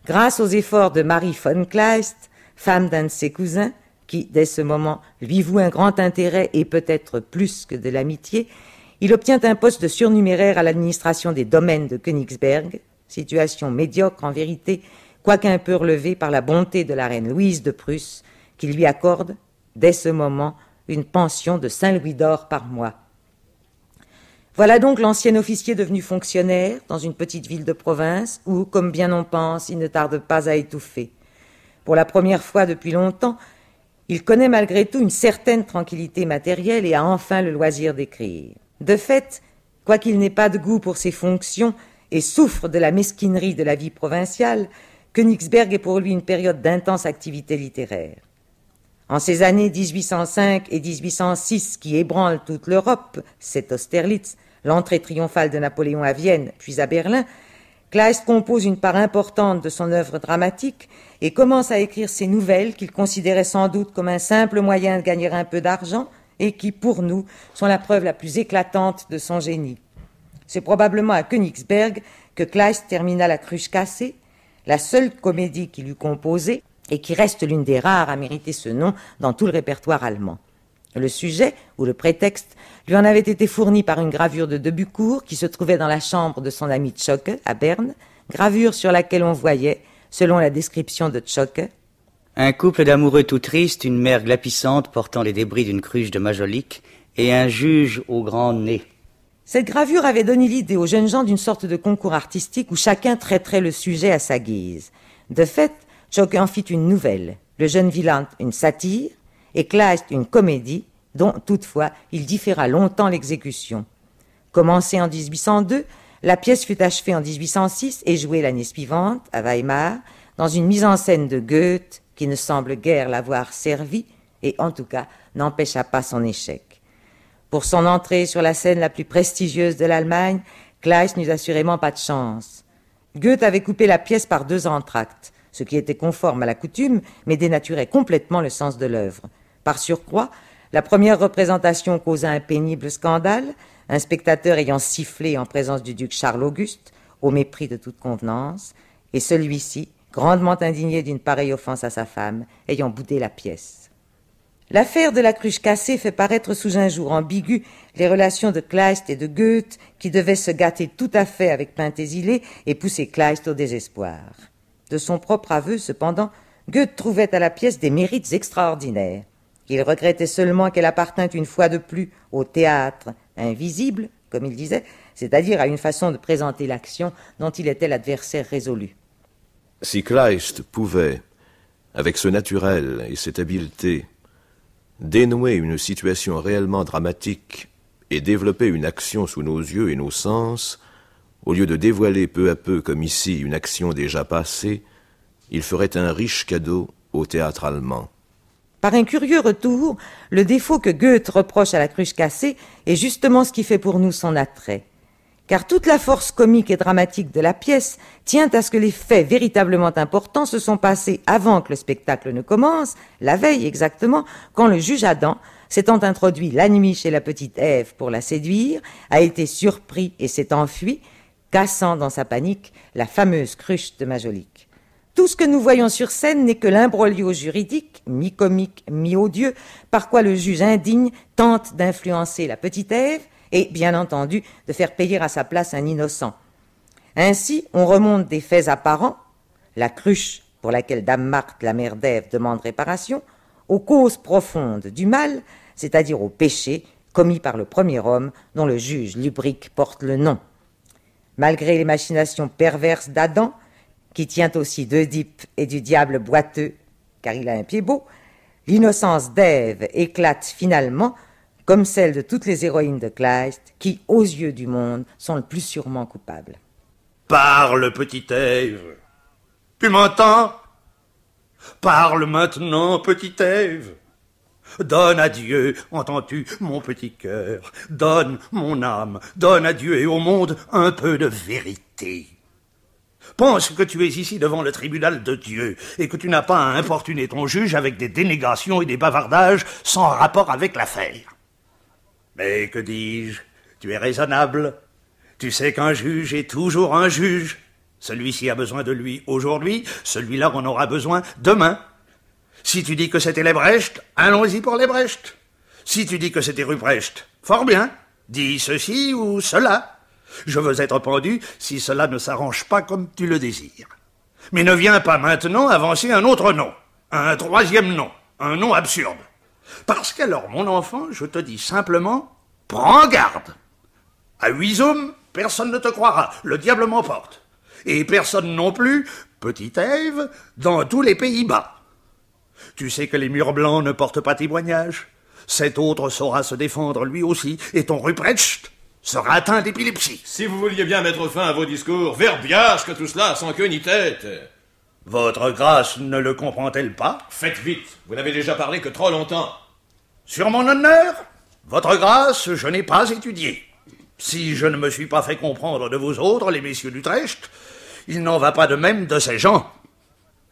Grâce aux efforts de Marie von Kleist, femme d'un de ses cousins, qui, dès ce moment, lui voue un grand intérêt et peut-être plus que de l'amitié, il obtient un poste de surnuméraire à l'administration des domaines de Königsberg, situation médiocre en vérité, quoiqu'un peu relevée par la bonté de la reine Louise de Prusse, qui lui accorde, dès ce moment, une pension de Saint Louis d'or par mois. Voilà donc l'ancien officier devenu fonctionnaire dans une petite ville de province où, comme bien on pense, il ne tarde pas à étouffer. Pour la première fois depuis longtemps, il connaît malgré tout une certaine tranquillité matérielle et a enfin le loisir d'écrire. De fait, quoiqu'il n'ait pas de goût pour ses fonctions et souffre de la mesquinerie de la vie provinciale, Königsberg est pour lui une période d'intense activité littéraire. En ces années 1805 et 1806 qui ébranlent toute l'Europe, c'est Austerlitz, l'entrée triomphale de Napoléon à Vienne, puis à Berlin, Kleist compose une part importante de son œuvre dramatique et commence à écrire ses nouvelles qu'il considérait sans doute comme un simple moyen de gagner un peu d'argent et qui, pour nous, sont la preuve la plus éclatante de son génie. C'est probablement à Königsberg que Kleist termina La cruche cassée, la seule comédie qu'il eût composée, et qui reste l'une des rares à mériter ce nom dans tout le répertoire allemand. Le sujet, ou le prétexte, lui en avait été fourni par une gravure de Debucourt qui se trouvait dans la chambre de son ami Tchocke, à Berne, gravure sur laquelle on voyait, selon la description de Tchocke, « un couple d'amoureux tout tristes, une mère glapissante portant les débris d'une cruche de majolique et un juge au grand nez. Cette gravure avait donné l'idée aux jeunes gens d'une sorte de concours artistique où chacun traiterait le sujet à sa guise. De fait, Choc en fit une nouvelle, Le jeune villand une satire, et Kleist une comédie, dont toutefois il différa longtemps l'exécution. Commencée en 1802, la pièce fut achevée en 1806 et jouée l'année suivante à Weimar, dans une mise en scène de Goethe qui ne semble guère l'avoir servi et en tout cas n'empêcha pas son échec. Pour son entrée sur la scène la plus prestigieuse de l'Allemagne, Kleist n'eut assurément pas de chance. Goethe avait coupé la pièce par deux entr'actes ce qui était conforme à la coutume, mais dénaturait complètement le sens de l'œuvre. Par surcroît, la première représentation causa un pénible scandale, un spectateur ayant sifflé en présence du duc Charles Auguste, au mépris de toute convenance, et celui-ci, grandement indigné d'une pareille offense à sa femme, ayant boudé la pièce. L'affaire de la cruche cassée fait paraître sous un jour ambigu les relations de Kleist et de Goethe, qui devaient se gâter tout à fait avec Pintésilé et pousser Kleist au désespoir. De son propre aveu, cependant, Goethe trouvait à la pièce des mérites extraordinaires. Il regrettait seulement qu'elle appartint une fois de plus au théâtre invisible, comme il disait, c'est-à-dire à une façon de présenter l'action dont il était l'adversaire résolu. Si Kleist pouvait, avec ce naturel et cette habileté, dénouer une situation réellement dramatique et développer une action sous nos yeux et nos sens, au lieu de dévoiler peu à peu, comme ici, une action déjà passée, il ferait un riche cadeau au théâtre allemand. Par un curieux retour, le défaut que Goethe reproche à la cruche cassée est justement ce qui fait pour nous son attrait. Car toute la force comique et dramatique de la pièce tient à ce que les faits véritablement importants se sont passés avant que le spectacle ne commence, la veille exactement, quand le juge Adam, s'étant introduit la nuit chez la petite Ève pour la séduire, a été surpris et s'est enfui, cassant dans sa panique la fameuse cruche de Majolique. Tout ce que nous voyons sur scène n'est que l'imbroglio juridique, mi-comique, mi-odieux, par quoi le juge indigne tente d'influencer la petite Ève et, bien entendu, de faire payer à sa place un innocent. Ainsi, on remonte des faits apparents, la cruche pour laquelle Dame Marthe, la mère d'Ève, demande réparation, aux causes profondes du mal, c'est-à-dire aux péché commis par le premier homme dont le juge lubrique porte le nom malgré les machinations perverses d'Adam, qui tient aussi d'Oedipe et du diable boiteux, car il a un pied beau, l'innocence d'Ève éclate finalement comme celle de toutes les héroïnes de Kleist, qui, aux yeux du monde, sont le plus sûrement coupables. Parle, petite Ève. Tu m'entends Parle maintenant, petite Ève. Donne à Dieu, entends-tu, mon petit cœur, donne mon âme, donne à Dieu et au monde un peu de vérité. Pense que tu es ici devant le tribunal de Dieu et que tu n'as pas à importuner ton juge avec des dénégations et des bavardages sans rapport avec l'affaire. Mais que dis-je Tu es raisonnable. Tu sais qu'un juge est toujours un juge. Celui-ci a besoin de lui aujourd'hui, celui-là en aura besoin demain, si tu dis que c'était l'Ebrecht, allons-y pour l'Ebrecht. Si tu dis que c'était Ruprecht, fort bien. Dis ceci ou cela. Je veux être pendu si cela ne s'arrange pas comme tu le désires. Mais ne viens pas maintenant avancer un autre nom, un troisième nom, un nom absurde. Parce qu'alors, mon enfant, je te dis simplement, prends garde. À hommes, personne ne te croira, le diable m'emporte. Et personne non plus, petite Ève, dans tous les Pays-Bas. Tu sais que les murs blancs ne portent pas témoignage. Cet autre saura se défendre lui aussi, et ton Ruprecht sera atteint d'épilepsie. Si vous vouliez bien mettre fin à vos discours, verbiage que tout cela, sans queue ni tête. Votre grâce ne le comprend-elle pas Faites vite, vous n'avez déjà parlé que trop longtemps. Sur mon honneur, votre grâce, je n'ai pas étudié. Si je ne me suis pas fait comprendre de vous autres, les messieurs d'Utrecht, il n'en va pas de même de ces gens.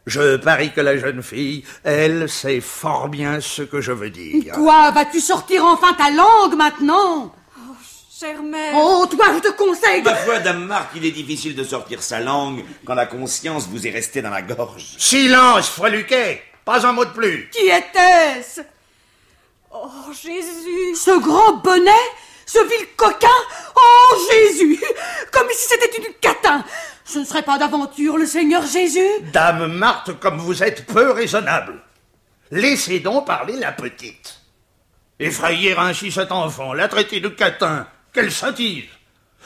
Je parie que la jeune fille, elle, sait fort bien ce que je veux dire. Quoi Vas-tu sortir enfin ta langue maintenant Oh, chère mère. Oh, toi, je te conseille. De... Ma dame Marc, il est difficile de sortir sa langue quand la conscience vous est restée dans la gorge. Silence, Freluquet Pas un mot de plus Qui était-ce Oh, Jésus Ce grand bonnet ce vil coquin Oh Jésus Comme si c'était une catin Ce ne serait pas d'aventure le Seigneur Jésus Dame Marthe, comme vous êtes peu raisonnable. Laissez donc parler la petite. Effrayer ainsi cet enfant, la traiter de catin, quelle sottise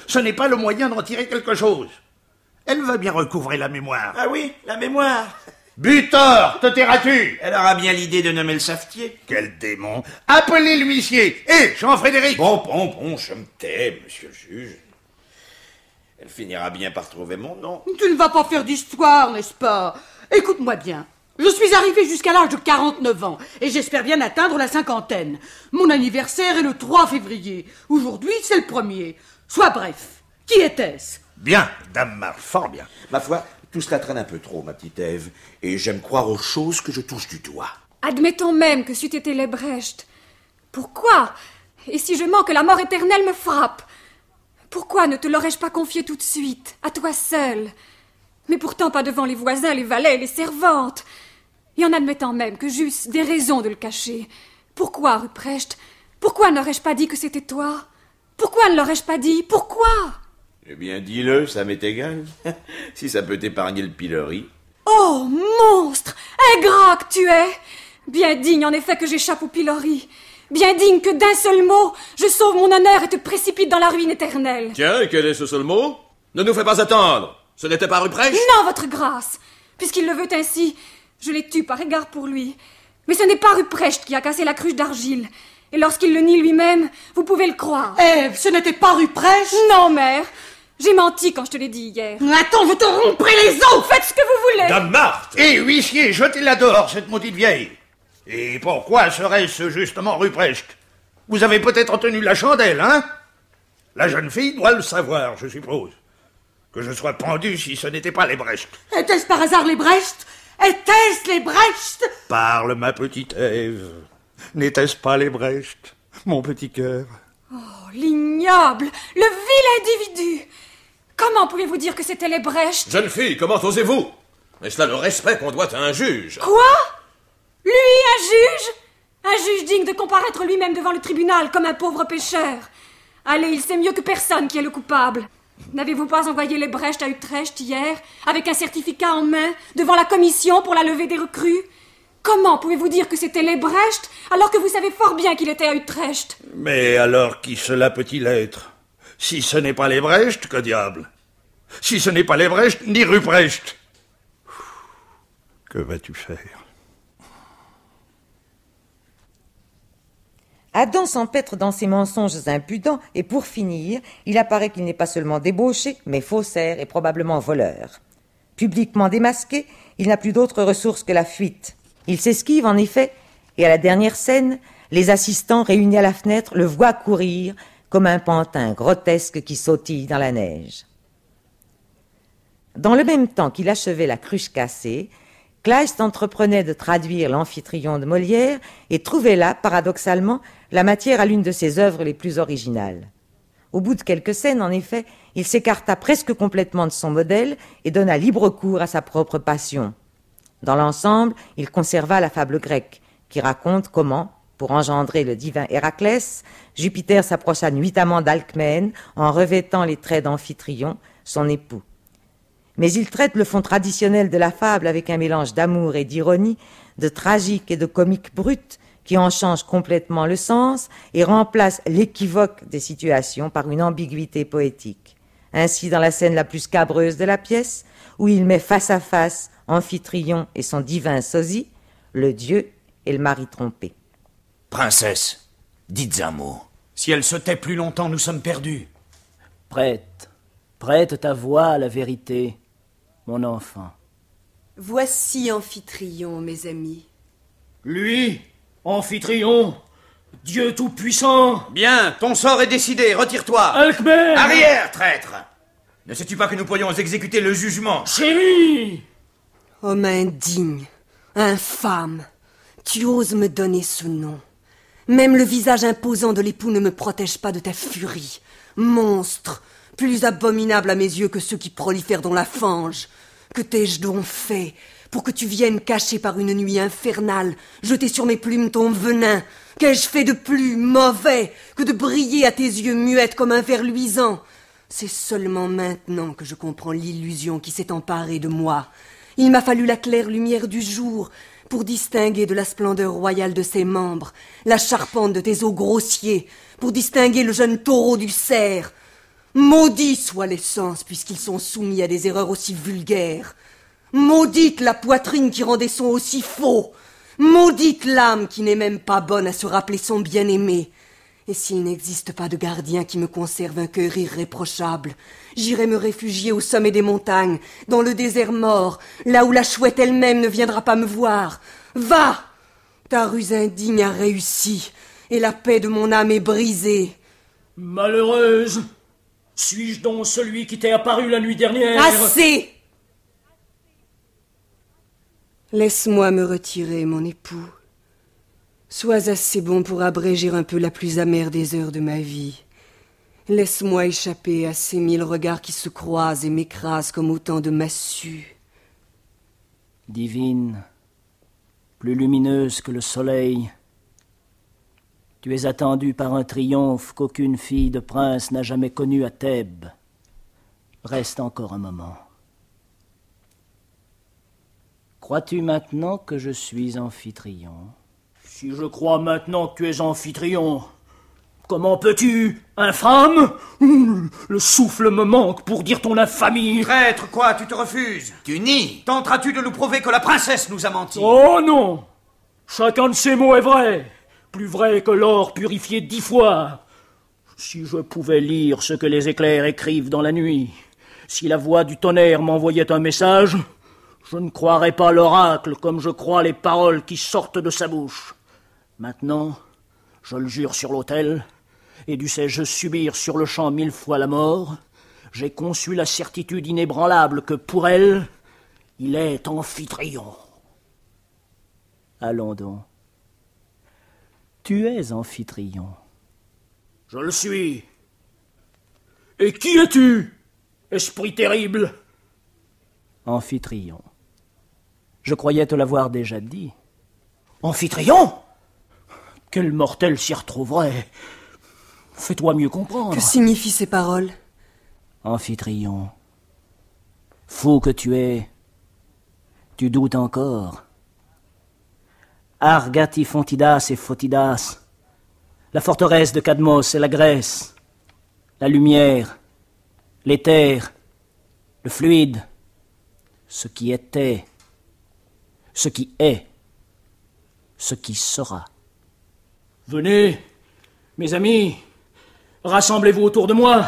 Ce n'est pas le moyen d'en tirer quelque chose. Elle va bien recouvrer la mémoire. Ah oui, la mémoire Butor, te tairas-tu Elle aura bien l'idée de nommer le savetier. Quel démon Appelez l'huissier Hé, Jean-Frédéric Bon, bon, bon, je me tais, monsieur le juge. Elle finira bien par trouver mon nom. Tu ne vas pas faire d'histoire, n'est-ce pas Écoute-moi bien. Je suis arrivé jusqu'à l'âge de 49 ans et j'espère bien atteindre la cinquantaine. Mon anniversaire est le 3 février. Aujourd'hui, c'est le premier. Sois bref. Qui était-ce Bien, Dame Marfort, fort bien. Ma foi, tout cela traîne un peu trop, ma petite Ève, et j'aime croire aux choses que je touche du doigt. Admettons même que c'eût été Lebrecht. Pourquoi Et si je mens que la mort éternelle me frappe Pourquoi ne te l'aurais-je pas confié tout de suite, à toi seul Mais pourtant pas devant les voisins, les valets, les servantes. Et en admettant même que j'eusse des raisons de le cacher. Pourquoi, Ruprecht Pourquoi n'aurais-je pas dit que c'était toi Pourquoi ne l'aurais-je pas dit Pourquoi eh bien, dis-le, ça m'est égal. si ça peut épargner le pilori. Oh, monstre Ingrat que tu es Bien digne, en effet, que j'échappe au pilori. Bien digne que d'un seul mot, je sauve mon honneur et te précipite dans la ruine éternelle. Tiens, quel est ce seul mot Ne nous fais pas attendre Ce n'était pas Ruprecht Non, votre grâce Puisqu'il le veut ainsi, je l'ai tué par égard pour lui. Mais ce n'est pas Ruprecht qui a cassé la cruche d'argile. Et lorsqu'il le nie lui-même, vous pouvez le croire. Ève, eh, ce n'était pas Ruprecht Non, mère j'ai menti quand je te l'ai dit hier. Attends, vous te romprez les os Faites ce que vous voulez Dame Marthe Et huissier, jetez-la dehors, cette maudite vieille Et pourquoi serait-ce justement Ruprecht Vous avez peut-être tenu la chandelle, hein La jeune fille doit le savoir, je suppose. Que je sois pendu si ce n'était pas les Brecht. Était-ce par hasard les Brecht Était-ce les Brecht Parle, ma petite Ève. N'était-ce pas les Brecht, mon petit cœur Oh, l'ignoble Le vil individu Comment pouvez-vous dire que c'était les Brecht Jeune fille, comment osez-vous Est-ce là le respect qu'on doit à un juge Quoi Lui, un juge Un juge digne de comparaître lui-même devant le tribunal comme un pauvre pêcheur. Allez, il sait mieux que personne qui est le coupable. N'avez-vous pas envoyé les Brecht à Utrecht hier, avec un certificat en main, devant la commission pour la levée des recrues Comment pouvez-vous dire que c'était les Brecht, alors que vous savez fort bien qu'il était à Utrecht Mais alors qui cela peut-il être si ce n'est pas Lebrecht, que diable Si ce n'est pas Lebrecht, ni Ruprecht Que vas-tu faire Adam s'empêtre dans ses mensonges impudents et pour finir, il apparaît qu'il n'est pas seulement débauché, mais faussaire et probablement voleur. Publiquement démasqué, il n'a plus d'autre ressource que la fuite. Il s'esquive en effet, et à la dernière scène, les assistants réunis à la fenêtre le voient courir, comme un pantin grotesque qui sautille dans la neige. Dans le même temps qu'il achevait la cruche cassée, Kleist entreprenait de traduire l'Amphitryon de Molière et trouvait là, paradoxalement, la matière à l'une de ses œuvres les plus originales. Au bout de quelques scènes, en effet, il s'écarta presque complètement de son modèle et donna libre cours à sa propre passion. Dans l'ensemble, il conserva la fable grecque, qui raconte comment, pour engendrer le divin Héraclès, Jupiter s'approcha nuitamment d'Alcmène en revêtant les traits d'Amphitryon, son époux. Mais il traite le fond traditionnel de la fable avec un mélange d'amour et d'ironie, de tragique et de comique brut, qui en change complètement le sens et remplace l'équivoque des situations par une ambiguïté poétique. Ainsi, dans la scène la plus cabreuse de la pièce, où il met face à face Amphitryon et son divin sosie, le dieu et le mari trompé. Princesse, dites un mot. Si elle se tait plus longtemps, nous sommes perdus. Prête, prête ta voix à la vérité, mon enfant. Voici Amphitryon, mes amis. Lui, Amphitryon, Dieu Tout-Puissant Bien, ton sort est décidé, retire-toi Alcmer Arrière, traître Ne sais-tu pas que nous pourrions exécuter le jugement Chérie Homme indigne, infâme, tu oses me donner ce nom même le visage imposant de l'époux ne me protège pas de ta furie. Monstre, plus abominable à mes yeux que ceux qui prolifèrent dans la fange. Que t'ai-je donc fait pour que tu viennes cacher par une nuit infernale, jeter sur mes plumes ton venin Qu'ai-je fait de plus mauvais que de briller à tes yeux muettes comme un ver luisant C'est seulement maintenant que je comprends l'illusion qui s'est emparée de moi. Il m'a fallu la claire lumière du jour pour distinguer de la splendeur royale de ses membres la charpente de tes os grossiers, pour distinguer le jeune taureau du cerf. Maudits soient les sens, puisqu'ils sont soumis à des erreurs aussi vulgaires. Maudite la poitrine qui rend des sons aussi faux. Maudite l'âme qui n'est même pas bonne à se rappeler son bien-aimé. Et s'il n'existe pas de gardien qui me conserve un cœur irréprochable, j'irai me réfugier au sommet des montagnes, dans le désert mort, là où la chouette elle-même ne viendra pas me voir. Va Ta ruse indigne a réussi, et la paix de mon âme est brisée. Malheureuse Suis-je donc celui qui t'est apparu la nuit dernière Assez Laisse-moi me retirer, mon époux. Sois assez bon pour abréger un peu la plus amère des heures de ma vie. Laisse-moi échapper à ces mille regards qui se croisent et m'écrasent comme autant de massues. Divine, plus lumineuse que le soleil, tu es attendue par un triomphe qu'aucune fille de prince n'a jamais connu à Thèbes. Reste encore un moment. Crois-tu maintenant que je suis amphitryon si je crois maintenant que tu es amphitryon, comment peux-tu, infâme Le souffle me manque pour dire ton infamie. Traître, quoi, tu te refuses Tu nies Tenteras-tu de nous prouver que la princesse nous a menti Oh non Chacun de ces mots est vrai, plus vrai que l'or purifié dix fois. Si je pouvais lire ce que les éclairs écrivent dans la nuit, si la voix du tonnerre m'envoyait un message, je ne croirais pas l'oracle comme je crois les paroles qui sortent de sa bouche. Maintenant, je le jure sur l'autel, et dussé-je subir sur le champ mille fois la mort, j'ai conçu la certitude inébranlable que pour elle, il est amphitryon. Allons donc. Tu es amphitryon. Je le suis. Et qui es-tu, esprit terrible Amphitryon. Je croyais te l'avoir déjà dit. Amphitryon quel mortel s'y retrouverait Fais-toi mieux comprendre. Que signifient ces paroles Amphitryon. Fou que tu es. Tu doutes encore. Argatifontidas Fontidas et Photidas. La forteresse de Cadmos et la Grèce. La lumière. L'éther. Le fluide. Ce qui était. Ce qui est. Ce qui sera. Venez, mes amis, rassemblez-vous autour de moi,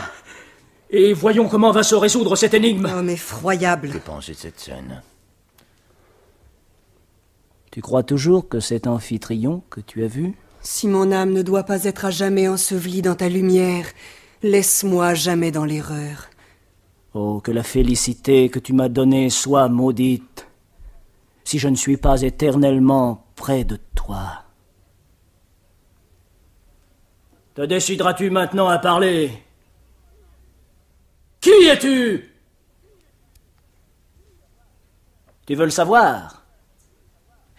et voyons comment va se résoudre cette énigme. Homme oh, effroyable. Que penser de cette scène Tu crois toujours que cet amphitryon que tu as vu Si mon âme ne doit pas être à jamais ensevelie dans ta lumière, laisse-moi jamais dans l'erreur. Oh, que la félicité que tu m'as donnée soit maudite, si je ne suis pas éternellement près de toi. Te décideras-tu maintenant à parler Qui es-tu Tu veux le savoir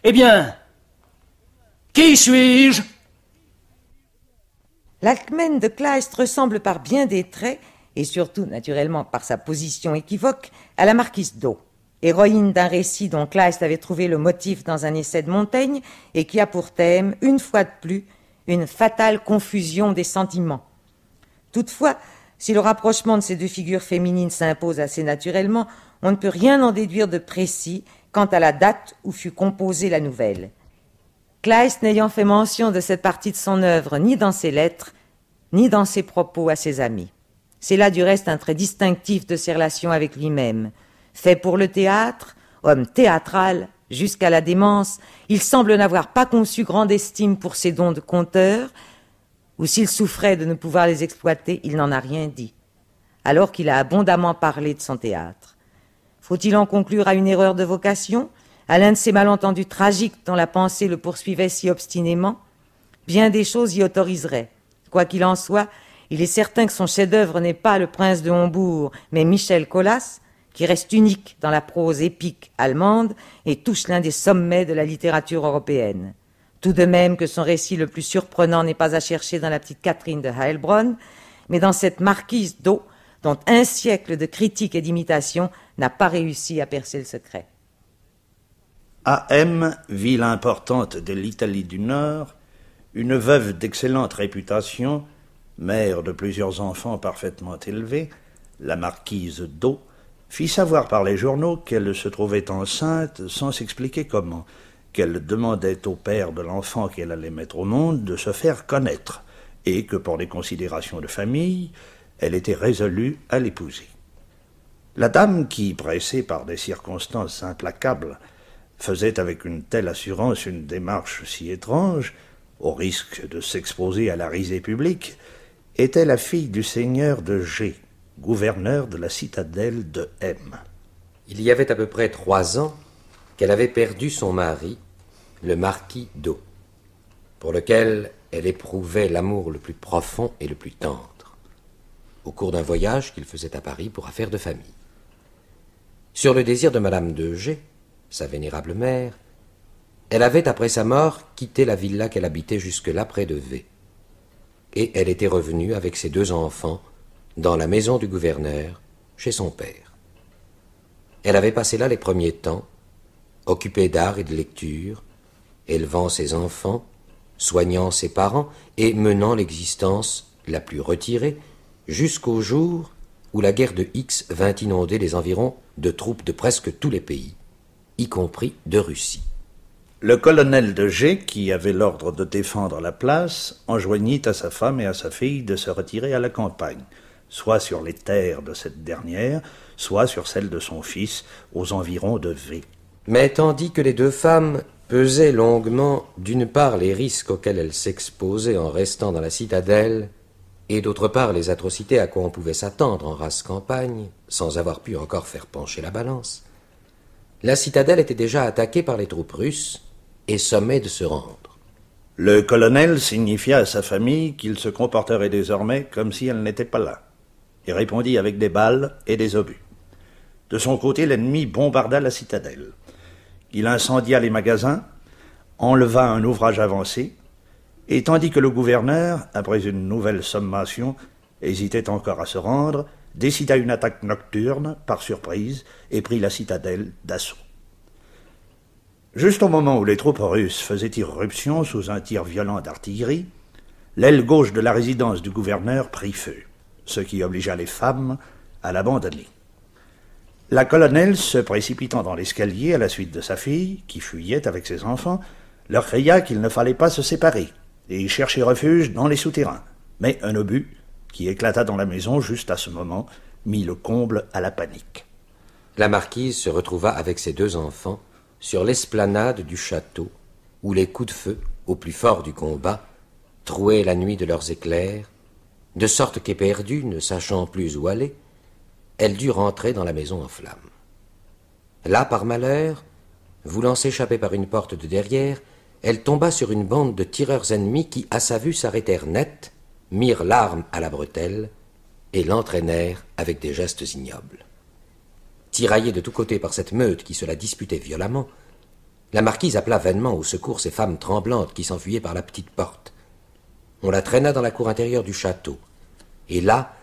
Eh bien, qui suis-je L'Alcmen de Kleist ressemble par bien des traits, et surtout naturellement par sa position équivoque, à la marquise d'O, héroïne d'un récit dont Kleist avait trouvé le motif dans un essai de Montaigne et qui a pour thème, une fois de plus, une fatale confusion des sentiments. Toutefois, si le rapprochement de ces deux figures féminines s'impose assez naturellement, on ne peut rien en déduire de précis quant à la date où fut composée la nouvelle. Kleist n'ayant fait mention de cette partie de son œuvre ni dans ses lettres, ni dans ses propos à ses amis. C'est là du reste un trait distinctif de ses relations avec lui-même. Fait pour le théâtre, homme théâtral, Jusqu'à la démence, il semble n'avoir pas conçu grande estime pour ses dons de conteur, ou s'il souffrait de ne pouvoir les exploiter, il n'en a rien dit, alors qu'il a abondamment parlé de son théâtre. Faut-il en conclure à une erreur de vocation, à l'un de ces malentendus tragiques dont la pensée le poursuivait si obstinément Bien des choses y autoriseraient. Quoi qu'il en soit, il est certain que son chef-d'œuvre n'est pas le prince de Hombourg, mais Michel Colas, qui reste unique dans la prose épique allemande et touche l'un des sommets de la littérature européenne. Tout de même que son récit le plus surprenant n'est pas à chercher dans la petite Catherine de Heilbronn, mais dans cette marquise d'eau dont un siècle de critique et d'imitation n'a pas réussi à percer le secret. M, ville importante de l'Italie du Nord, une veuve d'excellente réputation, mère de plusieurs enfants parfaitement élevés, la marquise d'eau, fit savoir par les journaux qu'elle se trouvait enceinte sans s'expliquer comment, qu'elle demandait au père de l'enfant qu'elle allait mettre au monde de se faire connaître, et que pour des considérations de famille, elle était résolue à l'épouser. La dame qui, pressée par des circonstances implacables, faisait avec une telle assurance une démarche si étrange, au risque de s'exposer à la risée publique, était la fille du seigneur de G, gouverneur de la citadelle de M. Il y avait à peu près trois ans qu'elle avait perdu son mari, le marquis d'O, pour lequel elle éprouvait l'amour le plus profond et le plus tendre, au cours d'un voyage qu'il faisait à Paris pour affaires de famille. Sur le désir de Madame de G, sa vénérable mère, elle avait, après sa mort, quitté la villa qu'elle habitait jusque-là près de V. Et elle était revenue avec ses deux enfants dans la maison du gouverneur, chez son père. Elle avait passé là les premiers temps, occupée d'art et de lecture, élevant ses enfants, soignant ses parents et menant l'existence la plus retirée jusqu'au jour où la guerre de X vint inonder les environs de troupes de presque tous les pays, y compris de Russie. Le colonel de G, qui avait l'ordre de défendre la place, enjoignit à sa femme et à sa fille de se retirer à la campagne soit sur les terres de cette dernière, soit sur celles de son fils, aux environs de V. Mais tandis que les deux femmes pesaient longuement, d'une part, les risques auxquels elles s'exposaient en restant dans la citadelle, et d'autre part, les atrocités à quoi on pouvait s'attendre en race campagne, sans avoir pu encore faire pencher la balance, la citadelle était déjà attaquée par les troupes russes et sommée de se rendre. Le colonel signifia à sa famille qu'il se comporterait désormais comme si elle n'était pas là et répondit avec des balles et des obus. De son côté, l'ennemi bombarda la citadelle. Il incendia les magasins, enleva un ouvrage avancé, et tandis que le gouverneur, après une nouvelle sommation, hésitait encore à se rendre, décida une attaque nocturne, par surprise, et prit la citadelle d'assaut. Juste au moment où les troupes russes faisaient irruption sous un tir violent d'artillerie, l'aile gauche de la résidence du gouverneur prit feu ce qui obligea les femmes à l'abandonner. La colonelle, se précipitant dans l'escalier à la suite de sa fille, qui fuyait avec ses enfants, leur cria qu'il ne fallait pas se séparer et chercher refuge dans les souterrains. Mais un obus, qui éclata dans la maison juste à ce moment, mit le comble à la panique. La marquise se retrouva avec ses deux enfants sur l'esplanade du château, où les coups de feu, au plus fort du combat, trouaient la nuit de leurs éclairs de sorte qu'éperdue, ne sachant plus où aller, elle dut rentrer dans la maison en flammes. Là, par malheur, voulant s'échapper par une porte de derrière, elle tomba sur une bande de tireurs ennemis qui, à sa vue, s'arrêtèrent net, mirent l'arme à la bretelle et l'entraînèrent avec des gestes ignobles. Tiraillée de tous côtés par cette meute qui se la disputait violemment, la marquise appela vainement au secours ces femmes tremblantes qui s'enfuyaient par la petite porte. On la traîna dans la cour intérieure du château. Et là,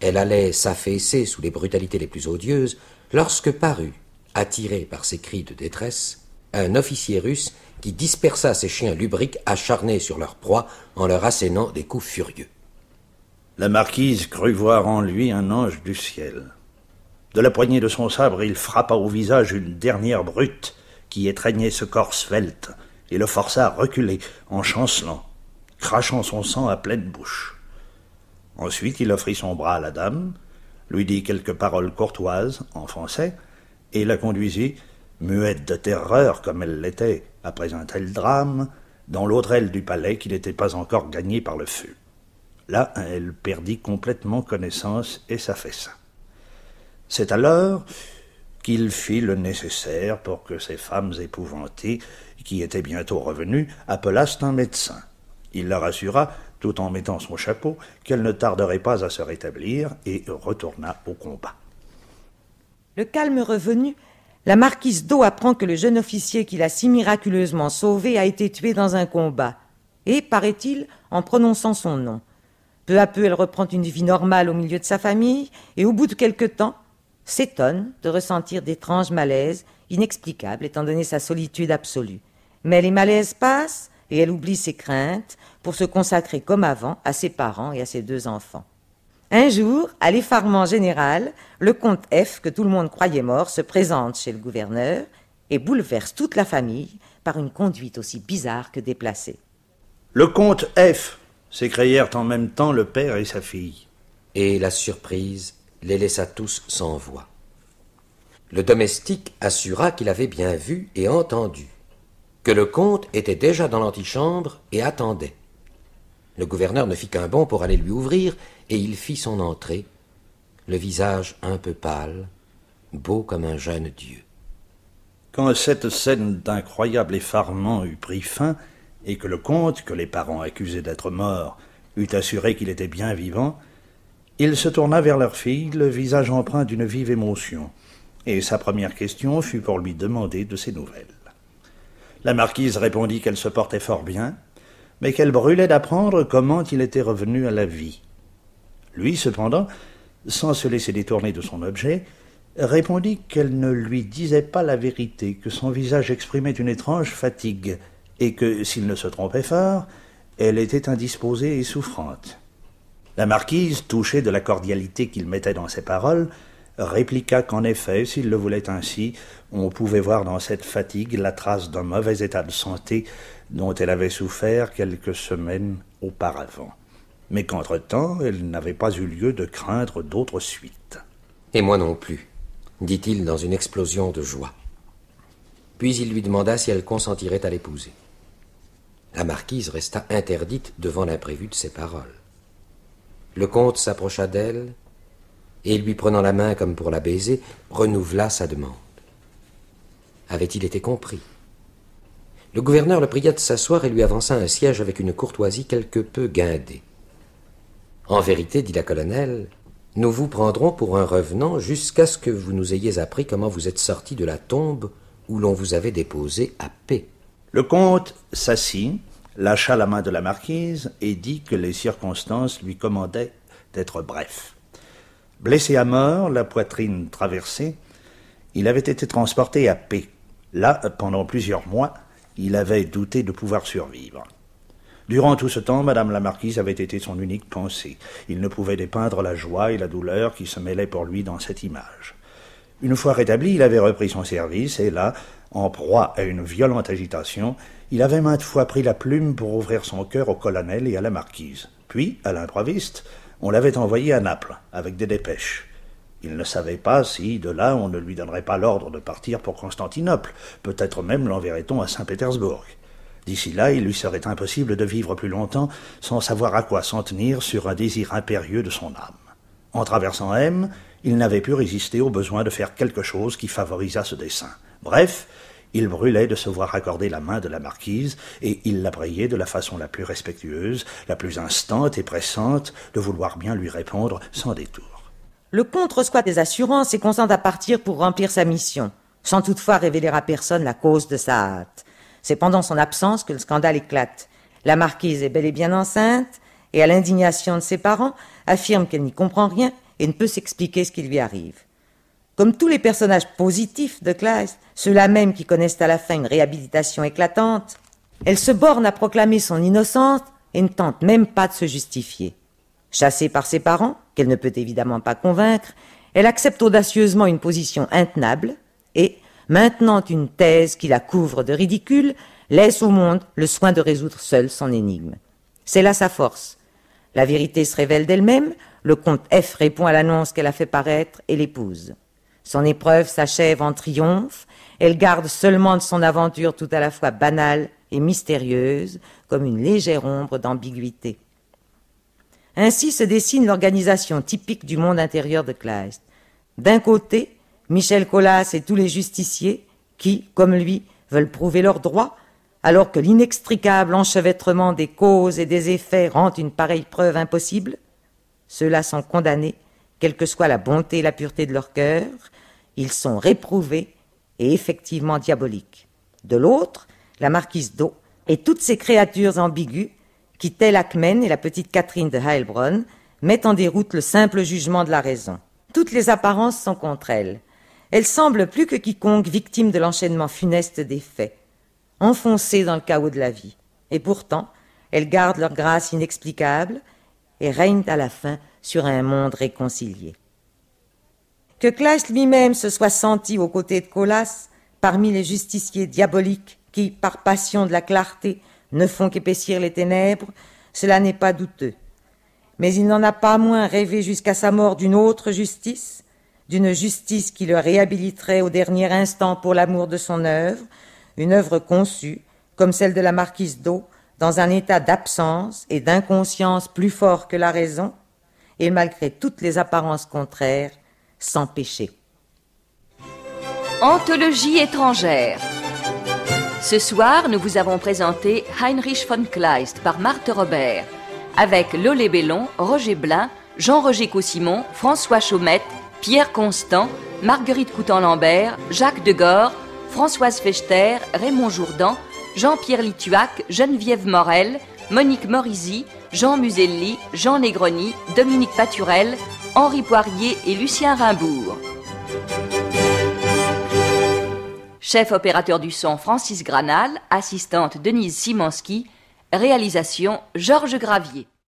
elle allait s'affaisser sous les brutalités les plus odieuses, lorsque parut, attiré par ses cris de détresse, un officier russe qui dispersa ses chiens lubriques acharnés sur leur proie en leur assénant des coups furieux. La marquise crut voir en lui un ange du ciel. De la poignée de son sabre, il frappa au visage une dernière brute qui étreignait ce corps svelte et le força à reculer en chancelant, crachant son sang à pleine bouche. Ensuite, il offrit son bras à la dame, lui dit quelques paroles courtoises en français, et la conduisit, muette de terreur comme elle l'était après un tel drame, dans l'autre aile du palais qui n'était pas encore gagnée par le feu. Là, elle perdit complètement connaissance et s'affaissa. C'est alors qu'il fit le nécessaire pour que ces femmes épouvantées, qui étaient bientôt revenues, appelassent un médecin. Il la rassura tout en mettant son chapeau, qu'elle ne tarderait pas à se rétablir, et retourna au combat. Le calme revenu, la marquise d'O apprend que le jeune officier qui l'a si miraculeusement sauvé a été tué dans un combat, et, paraît-il, en prononçant son nom. Peu à peu, elle reprend une vie normale au milieu de sa famille, et au bout de quelque temps, s'étonne de ressentir d'étranges malaises, inexplicables étant donné sa solitude absolue. Mais les malaises passent, et elle oublie ses craintes, pour se consacrer comme avant à ses parents et à ses deux enfants. Un jour, à l'effarement général, le comte F, que tout le monde croyait mort, se présente chez le gouverneur et bouleverse toute la famille par une conduite aussi bizarre que déplacée. Le comte F s'écrièrent en même temps le père et sa fille. Et la surprise les laissa tous sans voix. Le domestique assura qu'il avait bien vu et entendu, que le comte était déjà dans l'antichambre et attendait. Le gouverneur ne fit qu'un bond pour aller lui ouvrir, et il fit son entrée, le visage un peu pâle, beau comme un jeune dieu. Quand cette scène d'incroyable effarement eut pris fin, et que le comte, que les parents accusaient d'être mort, eut assuré qu'il était bien vivant, il se tourna vers leur fille, le visage empreint d'une vive émotion, et sa première question fut pour lui demander de ses nouvelles. La marquise répondit qu'elle se portait fort bien, mais qu'elle brûlait d'apprendre comment il était revenu à la vie. Lui, cependant, sans se laisser détourner de son objet, répondit qu'elle ne lui disait pas la vérité, que son visage exprimait une étrange fatigue, et que, s'il ne se trompait fort, elle était indisposée et souffrante. La marquise, touchée de la cordialité qu'il mettait dans ses paroles, répliqua qu'en effet, s'il le voulait ainsi, on pouvait voir dans cette fatigue la trace d'un mauvais état de santé dont elle avait souffert quelques semaines auparavant, mais qu'entre-temps elle n'avait pas eu lieu de craindre d'autres suites. Et moi non plus, dit-il dans une explosion de joie. Puis il lui demanda si elle consentirait à l'épouser. La marquise resta interdite devant l'imprévu de ses paroles. Le comte s'approcha d'elle et lui prenant la main comme pour la baiser, renouvela sa demande. Avait-il été compris Le gouverneur le pria de s'asseoir et lui avança un siège avec une courtoisie quelque peu guindée. En vérité, dit la colonelle, nous vous prendrons pour un revenant jusqu'à ce que vous nous ayez appris comment vous êtes sorti de la tombe où l'on vous avait déposé à paix. Le comte s'assit, lâcha la main de la marquise et dit que les circonstances lui commandaient d'être bref. Blessé à mort, la poitrine traversée, il avait été transporté à P. Là, pendant plusieurs mois, il avait douté de pouvoir survivre. Durant tout ce temps, Madame la Marquise avait été son unique pensée. Il ne pouvait dépeindre la joie et la douleur qui se mêlaient pour lui dans cette image. Une fois rétabli, il avait repris son service, et là, en proie à une violente agitation, il avait maintes fois pris la plume pour ouvrir son cœur au colonel et à la marquise. Puis, à l'improviste, on l'avait envoyé à Naples, avec des dépêches. Il ne savait pas si, de là, on ne lui donnerait pas l'ordre de partir pour Constantinople, peut-être même l'enverrait-on à Saint-Pétersbourg. D'ici là, il lui serait impossible de vivre plus longtemps sans savoir à quoi s'en tenir sur un désir impérieux de son âme. En traversant M, il n'avait pu résister au besoin de faire quelque chose qui favorisât ce dessein. Bref, il brûlait de se voir accorder la main de la marquise, et il la priait de la façon la plus respectueuse, la plus instante et pressante, de vouloir bien lui répondre sans détour. Le comte reçoit des assurances et consent à partir pour remplir sa mission, sans toutefois révéler à personne la cause de sa hâte. C'est pendant son absence que le scandale éclate. La marquise est bel et bien enceinte, et à l'indignation de ses parents, affirme qu'elle n'y comprend rien et ne peut s'expliquer ce qui lui arrive. Comme tous les personnages positifs de Kleist, ceux-là même qui connaissent à la fin une réhabilitation éclatante, elle se borne à proclamer son innocence et ne tente même pas de se justifier. Chassée par ses parents, qu'elle ne peut évidemment pas convaincre, elle accepte audacieusement une position intenable et, maintenant une thèse qui la couvre de ridicule, laisse au monde le soin de résoudre seule son énigme. C'est là sa force. La vérité se révèle d'elle-même, le comte F répond à l'annonce qu'elle a fait paraître et l'épouse. Son épreuve s'achève en triomphe. Elle garde seulement de son aventure tout à la fois banale et mystérieuse, comme une légère ombre d'ambiguïté. Ainsi se dessine l'organisation typique du monde intérieur de Kleist. D'un côté, Michel Collas et tous les justiciers qui, comme lui, veulent prouver leurs droits, alors que l'inextricable enchevêtrement des causes et des effets rend une pareille preuve impossible. Ceux-là sont condamnés, quelle que soit la bonté et la pureté de leur cœur, ils sont réprouvés et effectivement diaboliques. De l'autre, la marquise d'O et toutes ces créatures ambiguës qui, telles Achmen et la petite Catherine de Heilbronn, mettent en déroute le simple jugement de la raison. Toutes les apparences sont contre elles. Elles semblent plus que quiconque victime de l'enchaînement funeste des faits, enfoncées dans le chaos de la vie. Et pourtant, elles gardent leur grâce inexplicable et règnent à la fin sur un monde réconcilié. Que Clash lui-même se soit senti aux côtés de Colas, parmi les justiciers diaboliques qui, par passion de la clarté, ne font qu'épaissir les ténèbres, cela n'est pas douteux. Mais il n'en a pas moins rêvé jusqu'à sa mort d'une autre justice, d'une justice qui le réhabiliterait au dernier instant pour l'amour de son œuvre, une œuvre conçue, comme celle de la marquise d'O, dans un état d'absence et d'inconscience plus fort que la raison, et malgré toutes les apparences contraires, sans péché. Anthologie étrangère. Ce soir, nous vous avons présenté Heinrich von Kleist par Marthe Robert, avec Lolé Bellon, Roger Blin, Jean-Roger Coussimon, François Chaumette, Pierre Constant, Marguerite Coutan-Lambert, Jacques Degore, Françoise Fechter, Raymond Jourdan, Jean-Pierre Lituac, Geneviève Morel, Monique Morisi, Jean Muselli, Jean Negroni, Dominique Paturel, Henri Poirier et Lucien Rimbourg. Chef opérateur du son Francis Granal, assistante Denise Simanski, réalisation Georges Gravier.